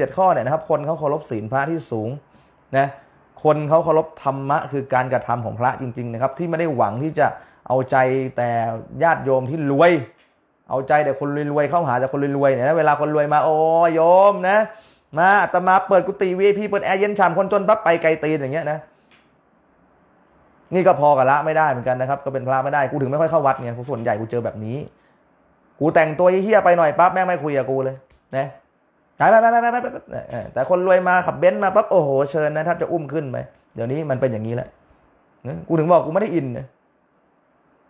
S1: 227 ข้อเนี่ยนะครับ คนเขาเคารพศีลพระที่สูง นะ คนเขาเคารพธรรมะ คือการกระทำของพระจริงๆ นะครับ ที่ไม่ได้หวังที่จะเอาใจแต่ญาติโยมที่รวย เอาใจแต่คนรวยๆเข้าหาแต่คนรวยๆเนี่ยนะเวลาคนรวยมาโอ้โยมนะมาอาตมาเปิดกุฏิวีพีเปิดแอร์เย็นฉ่ำคนจนปั๊บไปไกลตีนอย่างเงี้ยนะ นี่ก็พอกับละไม่ได้เหมือนกันนะครับ ก็เป็นพระไม่ได้กูถึงไม่ค่อยเข้าวัดเนี่ยส่วนใหญ่กูเจอแบบนี้ กูแต่งตัวเฮี้ยไปหน่อยปั๊บแม่งไม่คุยกับกูเลยนะไปไปไปไปไปไปแต่คนรวยมาขับเบนซ์มาปั๊บโอ้โห เชิญนะถ้าจะอุ้มขึ้นไปเดี๋ยวนี้มันเป็นอย่างนี้แหละกูถึงบอกกูไม่ได้อินนะ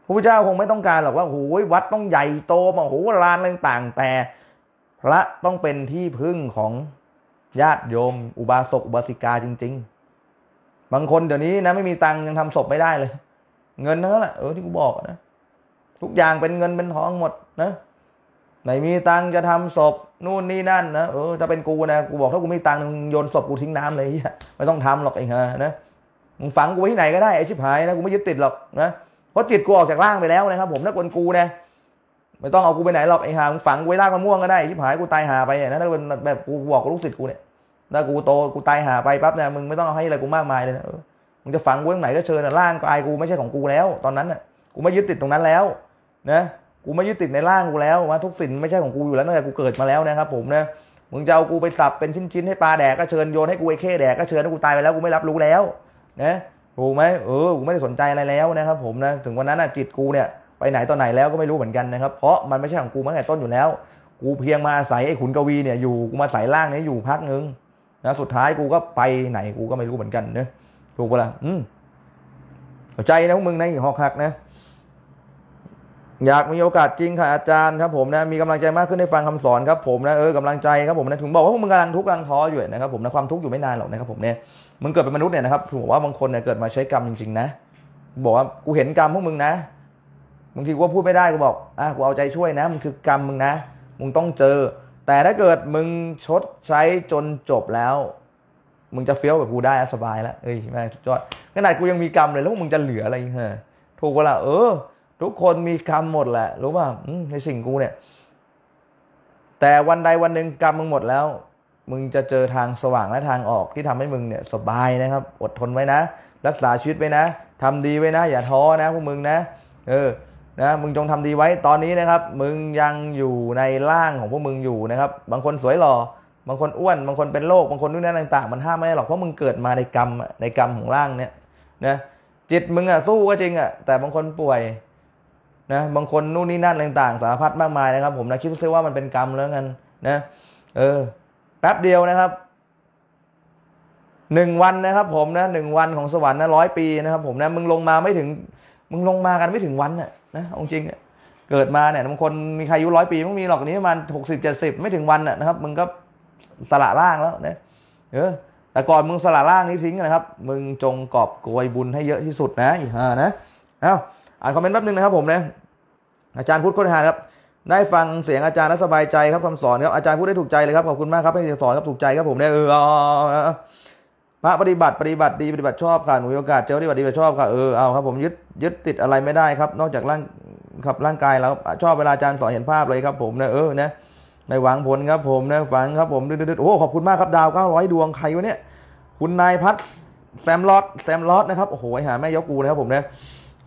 S1: พระพุทธเจ้าคงไม่ต้องการหรอกว่าโอ้ยวัดต้องใหญ่โตมาโอ้โหลานต่างๆ แต่ พระต้องเป็นที่พึ่งของญาติโยมอุบาสกอุบาสิกาจริง ๆ บางคน เดี๋ยวนี้นะไม่มีตังค์ยังทำศพไม่ได้เลย เงินนั่นแหละเออที่กูบอกนะ ทุกอย่างเป็นเงินเป็นทองหมดนะ ไหนมีตังค์จะทำศพ นู่นนี่นั่นนะเออถ้าเป็นกูนะ กูบอกถ้ากูไม่ตังค์โยนศพกูทิ้งน้ำเลยไม่ต้องทำหรอกไอ้เฮะนะมึงฝังกูไว้ที่ไหนก็ได้ไอ้ชิบหายนะกูไม่ยึดติดหรอกนะเพราะจิตกูออกจากร่างไปแล้วนะครับ ผมถ้าคนกูนะไม่ต้องเอากูไปไหนหรอกไอ้ห่ามึงฝังไว้รากมะม่วงก็ได้ชิบหายกูตายหาไปเนี่ยนั่นก็เป็นแบบกูบอกลูกศิษย์กูเนี่ยถ้ากูโตกูตายหาไปปั๊บเนี่ยมึงไม่ต้องเอาให้อะไรกูมากมายเลยนะมึงจะฝังไว้ตรงไหนก็เชิญร่างกายกูไม่ใช่ของกูแล้วตอนนั้นน่ะกูไม่ยึดติดตรงนั้นแล้วนะกูไม่ยึดติดในร่างกูแล้วว่าทุกสิ่งไม่ใช่ของกูอยู่แล้วตั้งแต่กูเกิดมาแล้วนะครับผมนะมึงจะเอากูไปสับเป็นชิ้นๆให้ปลาแดกก็เชิญโยนให้กูไอ้เข้แดกก็เชิญให้กูตายไปแล้วกูไม่รับรู้แล้วนะถูกไหมเออกูไม่ได้สนใจอะไรแล้วนะครับผมนะถึงวันนั้นนะจิตกูเนี่ยไปไหนตอนไหนแล้วก็ไม่รู้เหมือนกันนะครับ เพราะมันไม่ใช่ของกูมาตั้งแต่ต้นอยู่แล้ว กูเพียงมาอาศัยไอ้ขุนกวีเนี่ยอยู่ กูมาใส่ร่างนี้อยู่พักหนึ่งนะ สุดท้ายกูก็ไปไหนกูก็ไม่รู้เหมือนกันเนะถูกปะล่ะ อืมเข้าใจนะพวกมึงในหอกหักนะ อยากมีโอกาสจริงค่ะอาจารย์ครับ ผมนะ มีกำลังใจมากขึ้นได้ฟังคำสอนครับผมนะ เออกำลังใจครับผมนะถึงบอกว่าพวกมึงกำลังทุกข์กำลังท้ออยู่นะครับผมนะ ความทุกข์อยู่ไม่นานหรอกนะครับผมเนี่ย มึงเกิดเป็นมนุษย์เนี่ยนะครับถบอกว่าบางคนเนี่ยเกิดมาใช้กรรมจริงๆนะบอกว่ากูเห็นกรรมพวกมึงนะบางทีกูพูดไม่ได้กูบอกอ่ะกูเอาใจช่วยนะมันคือกรรมมึงนะมึงต้องเจอ แต่ถ้าเกิดมึงชดใช้จนจบแล้ว มึงจะเฟี้ยวแบบกูได้สบาย แล้วเอ้ยแม่สดอด ขนาดกูยังมีกรรมเลยแล้วมึงจะเหลืออะไรเฮ้ยถูกเวลาเออ ทุกคนมีกรรมหมดแหละ รู้ป่ะในสิ่งกูเนี่ย แต่วันใดวันหนึ่งกรรมมึงหมดแล้ว มึงจะเจอทางสว่างและทางออกที่ทำให้มึงเนี่ยสบายนะครับ อดทนไว้นะรักษาชีวิตไว้นะทำดีไว้นะ อย่าท้อนะพวกมึงนะ เออนะมึงจงทำดีไว้ตอนนี้นะครับ มึงยังอยู่ในร่างของพวกมึงอยู่นะครับ บางคนสวย หล่อ บางคนอ้วน บางคนเป็นโรค บางคนนู่นนั่นต่าง ๆ มันห้ามไม่ได้หรอก เพราะมึงเกิดมาในกรรม ในกรรมของร่างเนี่ยนะ จิตมึงอ่ะสู้ก็จริงอ่ะ แต่บางคนป่วย นะ บางคนนู่นนี่นั่นต่าง ๆ สารพัดมากมายนะครับ ผมนะคิดซะว่ามันเป็นกรรมแล้วกันนะ เออ แป๊บเดียวนะครับ หนึ่งวันนะครับ ผมนะหนึ่งวันของสวรรค์นะร้อยปีนะครับ ผมนะ มึงลงมาไม่ถึง มึงลงมากันไม่ถึงวันอ่ะนะองจริงเกิดมาเนี่ยบางคนมีใครอายุร้อยปีมันมีหรอกนี้ประมาณหกสิบเจ็ดสิบไม่ถึงวันนะครับมึงก็สละร่างแล้วนะเออแต่ก่อนมึงสละร่างนี้ทิ้งนะครับ มึงจงกอบโกยบุญให้เยอะที่สุดนะ อีห่านะเอาอ่านคอมเมนต์แป๊บนึงนะครับผมนะ อาจารย์พูดค้นหาครับ ได้ฟังเสียงอาจารย์แล้วสบายใจครับคำสอน ครับอาจารย์พูดได้ถูกใจเลยครับขอบคุณมากครับให้ีสอนครับถูกใจครับผมได้เออพระปฏิบัติปฏิบัติดีปฏิบัติชอบค่ะหนูมีโอกาสเจอปฏิบัติดีปฏิบัติชอบค่ะเออ เอาครับผมยึดยึดติดอะไรไม่ได้ครับ นอกจากร่างขับร่างกายแล้ว ชอบเวลาอาจารย์สอนเห็นภาพเลยครับ ผมนะเออนะไม่หวังผลครับผมนะฝังครับผมดืดๆโอ้ขอบคุณมากครับดาวเก้าร้อยดวงใครวะเนี่ย คุณนายพัดแซมลอดแซมลอดนะครับโอ้โหหาแม่ยกกูนะครับ ผมนะ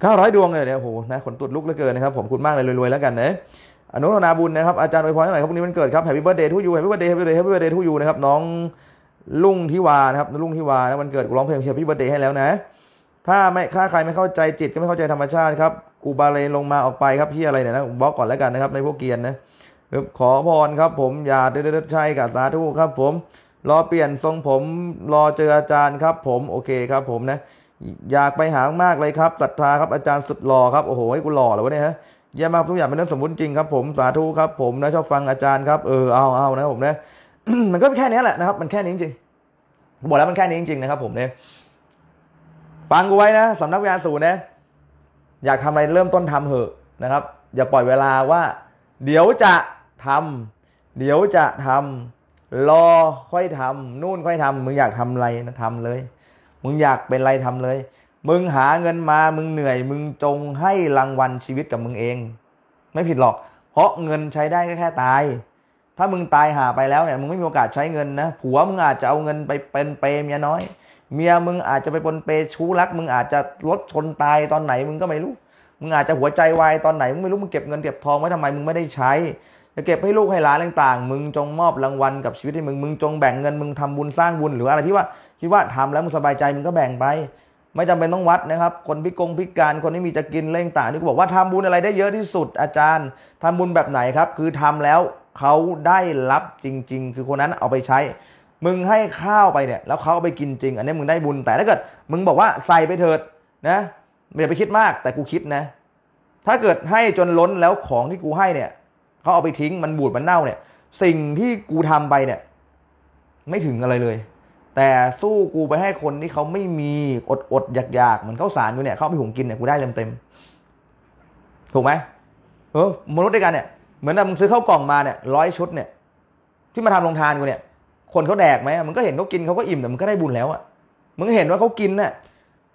S1: เก้าร้อยดวงเลยเนี่ยโอ้โหนะขนตุดลุกเหลือเกินนะครับผมคุณมากเลยรวยๆแล้วกันนะอนุโมทนาบุญนะครับอาจารย์อวพรหน่อยครับพรุ่งนี้มันเกิดครับแฮปปี้เบิร์ดเดย์ทูยูแฮปปี้เบิร์ดเดย์แฮปปี้เบิร์ดเดย์แฮปปี้เบิร์ดเดย์ทูยูนะครับน้องลุงทิวานะครับลุงทิวานะวันเกิดกูร้องเพลงเชียร์พี่เบดเดย์ให้แล้วนะ ถ้าไม่ถ้าใครไม่เข้าใจจิตก็ไม่เข้าใจธรรมชาติครับกูบาเลลงมาออกไปครับพี่อะไรเนี่ยนะบล็อกก่อนแล้วกันนะครับในพวกเกียนนะขอพรครับผมอย่าเดืดใช่กับสาธุครับ ผม รอเปลี่ยนทรงผมรอเจออาจารย์ครับผมโอเคครับผมนะ อยากไปหามากเลยครับศรัทธาครับอาจารย์สุดหล่อครับโอ้โหกูหล่อเลยวะเนี่ยฮะเยี่ยมมากทุกอย่างเป็นเรื่องสมมติจริงครับ ผมสาธุครับผมนะชอบฟังอาจารย์ครับเออเอาเอานะผมนะมันก็แค่นี้แหละนะครับ มันแค่นี้จริงผมบอกแล้วมันแค่นี้จริงๆนะครับ ผมเนี่ยฟังกูไว้นะสำนักวิทยาสูตรนะ อยากทำอะไรเริ่มต้นทำเถอะนะครับ อย่าปล่อยเวลาว่า เดี๋ยวจะทำ เดี๋ยวจะทำ รอค่อยทำ นู่นค่อยทำมึงอยากทำอะไรนะทำเลย มึงอยากเป็นอะไรทำเลย มึงหาเงินมา มึงเหนื่อย มึงจงให้รางวัลชีวิตกับมึงเอง ไม่ผิดหรอก เพราะเงินใช้ได้แค่ตายถ้ามึงตายหาไปแล้วเนี่ยมึงไม่มีโอกาสใช้เงินนะ ผัวมึงอาจจะเอาเงินไปเป็นเปเมียน้อย เมียมึงอาจจะไปปนเปชู้รัก มึงอาจจะรถชนตายตอนไหน มึงก็ไม่รู้ มึงอาจจะหัวใจวายตอนไหนมึงไม่รู้มึงเก็บเงินเก็บทองไว้ทำไมมึงไม่ได้ใช้ จะเก็บให้ลูกให้หลานต่างๆ มึงจงมอบรางวัลกับชีวิตให้มึง มึงจงแบ่งเงิน มึงทำบุญสร้างบุญหรืออะไรที่ว่าคิดว่าทำแล้วมึงสบายใจมึงก็แบ่งไป ไม่จำเป็นต้องวัดนะครับ คนพิกงพิการคนที่มีจะกินเร่งต่างนี่ก็บอกว่าทำบุญอะไรได้เยอะที่สุดอาจารย์ ทำบุญแบบไหนครับ คือทำแล้วเขาได้รับจริง ๆ คือคนนั้นเอาไปใช้ มึงให้ข้าวไปเนี่ย แล้วเขาเอาไปกินจริง อันนี้มึงได้บุญ แต่ถ้าเกิดมึงบอกว่าใส่ไปเถิดนะอย่าไปคิดมาก แต่กูคิดนะ ถ้าเกิดให้จนล้นแล้วของที่กูให้เนี่ย เขาเอาไปทิ้ง มันบูดมันเน่าเนี่ย สิ่งที่กูทำไปเนี่ย ไม่ถึงอะไรเลย แต่สู้กูไปให้คนที่เขาไม่มีอดอดอยากอยากเหมือนข้าวสารอยู่เนี่ย เขาไปหุงกินเนี่ย กูได้เต็มเต็มถูกไหม เออมนุษย์ด้วยกันเนี่ยเหมือนมึงซื้อข้าวกล่องมาเนี่ยร้อยชุดเนี่ยที่มาทำโรงทานกูเนี่ย คนเขาแดกไหมมึงก็เห็นเขากินเขาก็อิ่มแต่มึงก็ได้บุญแล้วอ่ะมึงเห็นว่าเขากินเนี่ย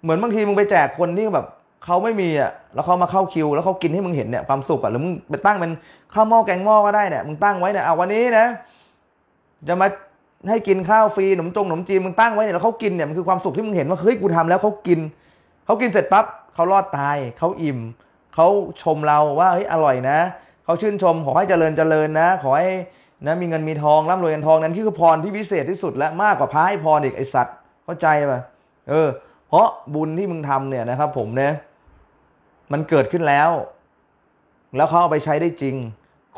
S1: เหมือนบางทีมึงไปแจกคนที่แบบเขาไม่มีอ่ะแล้วเขามาเข้าคิวแล้วเขากินให้มึงเห็นเนี่ยความสุขอ่ะหรือมึงไปตั้งเป็นข้าวหม้อแกงหม้อก็ได้เนี่ยมึงตั้งไว้เนี่ยเอาวันนี้นะ จะมาให้กินข้าวฟรีขนมจงขนมจีนมึงตั้งไว้เนี่ยแล้วเขากินเนี่ยมันคือความสุขที่มึงเห็นว่าเฮ้ยกูทำแล้วเขากินเขากินเสร็จปั๊บเขารอดตายเขาอิ่มเขาชมเราว่าเฮ้ยอร่อยนะขาชื่นชม ขอให้เจริญเจริญ นะ ขอให้นะมีเงินมีทองร่ำรวยเงินทองนั้นคือพรที่พิเศษที่สุด และมากกว่าพระให้พรอีกไอสัตว์เข้าใจป่ะเออ เพราะบุญที่มึงทำเนี่ยนะครับ ผมเนี่ยมันเกิดขึ้นแล้ว แล้วเขาเอาไปใช้ได้จริง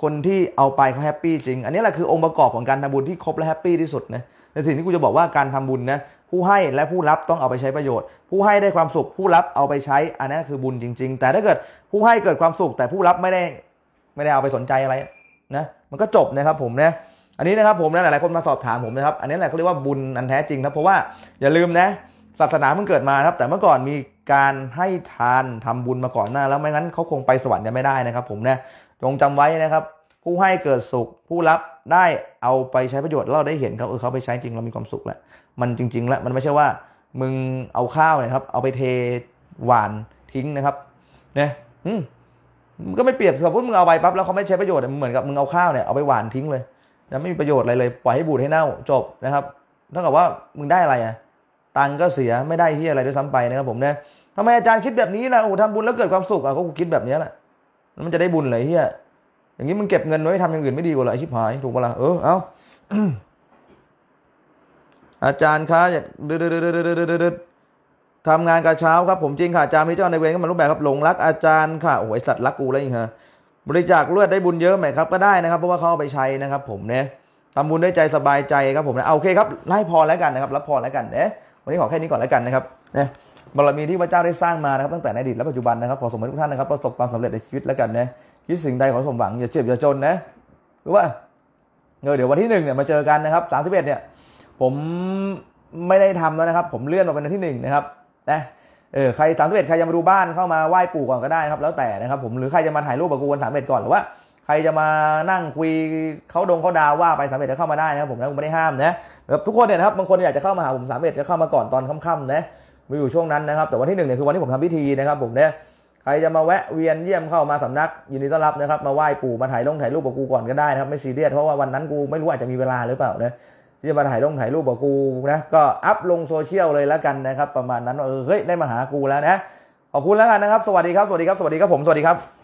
S1: คนที่เอาไปเขาแฮปปี้จริง อันนี้แหละคือองค์ประกอบของการทำบุญที่ครบและแฮปปี้ที่สุดนะในสิ่งที่กูจะบอกว่าการทำบุญนะผู้ให้และผู้รับต้องเอาไปใช้ประโยชน์ ผู้ให้ได้ความสุขผู้รับเอาไปใช้อันนี้คือบุญจริง ๆ แต่ถ้าเกิดผู้ให้เกิดความสุขแต่ผู้รับไม่ได้ไม่ได้เอาไปสนใจอะไรนะ มันก็จบนะครับ ผมนะอันนี้นะครับผมนะหลายๆคนมาสอบถามผมนะครับ อันนี้แหละเขาเรียกว่าบุญอันแท้จริงครับเพราะว่า อย่าลืมนะ ศาสนาเพิ่งเกิดมาครับ แต่เมื่อก่อนมีการให้ทานทำบุญมาก่อนหน้า แล้วไม่งั้นเขาคงไปสวรรค์ยังไม่ได้นะครับ ผมนะจงจำไว้นะครับ ผู้ให้เกิดสุขผู้รับได้เอาไปใช้ประโยชน์เราได้เห็นเขาเออเขาไปใช้จริงเรามีความสุขแล้วมันจริง ๆแล้วมันไม่ใช่ว่า มึงเอาข้าวเนะยครับ เอาไปเทหวานทิ้งนะครับเนี่ยมันก็ไม่เปรียบสมมติมึงเอาไปปั๊บแล้วเขาไม่ใช้ประโยชน์เหมือนกับมึงเอาข้าวเนี่ยเอาไปหวานทิ้งเลยนะไม่มีประโยชน์อะไรเลยปล่อยให้บูดให้เน่าจบนะครับเท่ากับว่ามึงได้อะไรอ่ะตังก็เสียไม่ได้ที่อะไรด้วยซ้ำไปนะครับผมเนี่ยทำไมอาจารย์คิดแบบนี้ล่ะโอ้ทำบุญแล้วเกิดความสุขอ่ะก็กคิดแบบนี้แหละมันจะได้บุญเลยเฮียอย่างนี้มึงเก็บเงินไว้ทำอย่างอื่นไม่ดีกว่าเลยชิบหายถูกปะล่ะเออเอาอาจารย์คะอยืาดืดดืดดืดดืดทำงานกระเช้าครับผมจริงค่ะอาจารย์มีเจ้าในเวรก็มารูปแบบครับหลงรักอาจารย์ค่ะโอ้ยสัตว์รักกูเลยวอีกฮะบริจาคเลือดได้บุญเยอะไหมครับก็ได้นะครับ เพราะว่าเขาเอาไปใช้นะครับ ผมเนี่ยทำบุญได้ใจสบายใจครับผมนะเอาโอเคครับไล่พรแล้วกันนะครับรับพรแล้วกันเนี่ยวันนี้ขอแค่นี้ก่อนแล้วกันนะครับเนี่ยบารมีที่พระเจ้าได้สร้างมานะครับตั้งแต่ในอดีตและปัจจุบันนะครับขอสมวังทุกท่านนะครับประสบความสำเร็จในชีวิตแล้วกันนะคิดสิ่งใดขอสมหวังอย่าเจ็บอย่าจนนะรู้ว่าเดี๋ยววันที่หนึ่งเนี่ยมาเจอกันนะครับสามสิบเอ็ดเนี่ยผมไม่ได้ทำแล้วนะครับ ผมเลื่อนมาเป็นวันที่หนึ่งนะครับนะ เออ ใครสามสิบเอ็ดใครจะมาดูบ้านเข้ามาไหว้ปู่ก่อนก็ได้ครับแล้วแต่นะครับผมหรือใครจะมาถ่ายรูปกับกูวันสามสิบเอ็ดก่อนหรือว่า ใครจะมานั่งคุยเขาดงเขาดาวว่าไปสามสิบเอ็ดจะเข้ามาได้นะครับผมนะผมไม่ได้ห้ามนะแทุกคนเนี่ยนะครับบางคนอยากจะเข้ามาหาผมสามสิบเอ็ดก็เข้ามาก่อนตอนค่ำๆนะมีอยู่ช่วงนั้นนะครับแต่วันที่หนึ่งเนี่ยคือวันที่ผมทำพิธีนะครับผมเนี่ยใครจะมาแวะเวียนเยี่ยมเข้ามาสำนักยินดีต้อนรับนะครับมาไหว้ปู่มาถ่ายลงถ่ายรูปกับกูก่อนก็ได้นะครับ ไม่ซีเรียสเพราะว่าวันนั้นกูไม่รู้อาจจะมีเวลาหรือเปล่านะที่จะมาถ่ายลงถ่ายรูปกับกูนะก็อัพลงโซเชียลเลยแล้วกันนะครับประมาณนั้นเออเฮ้ยได้มาหากูแล้วนะ ขอบคุณแล้วกันนะครับสวัสดีครับสวัสดีครับสวัสดีครับผมสวัสดีครับ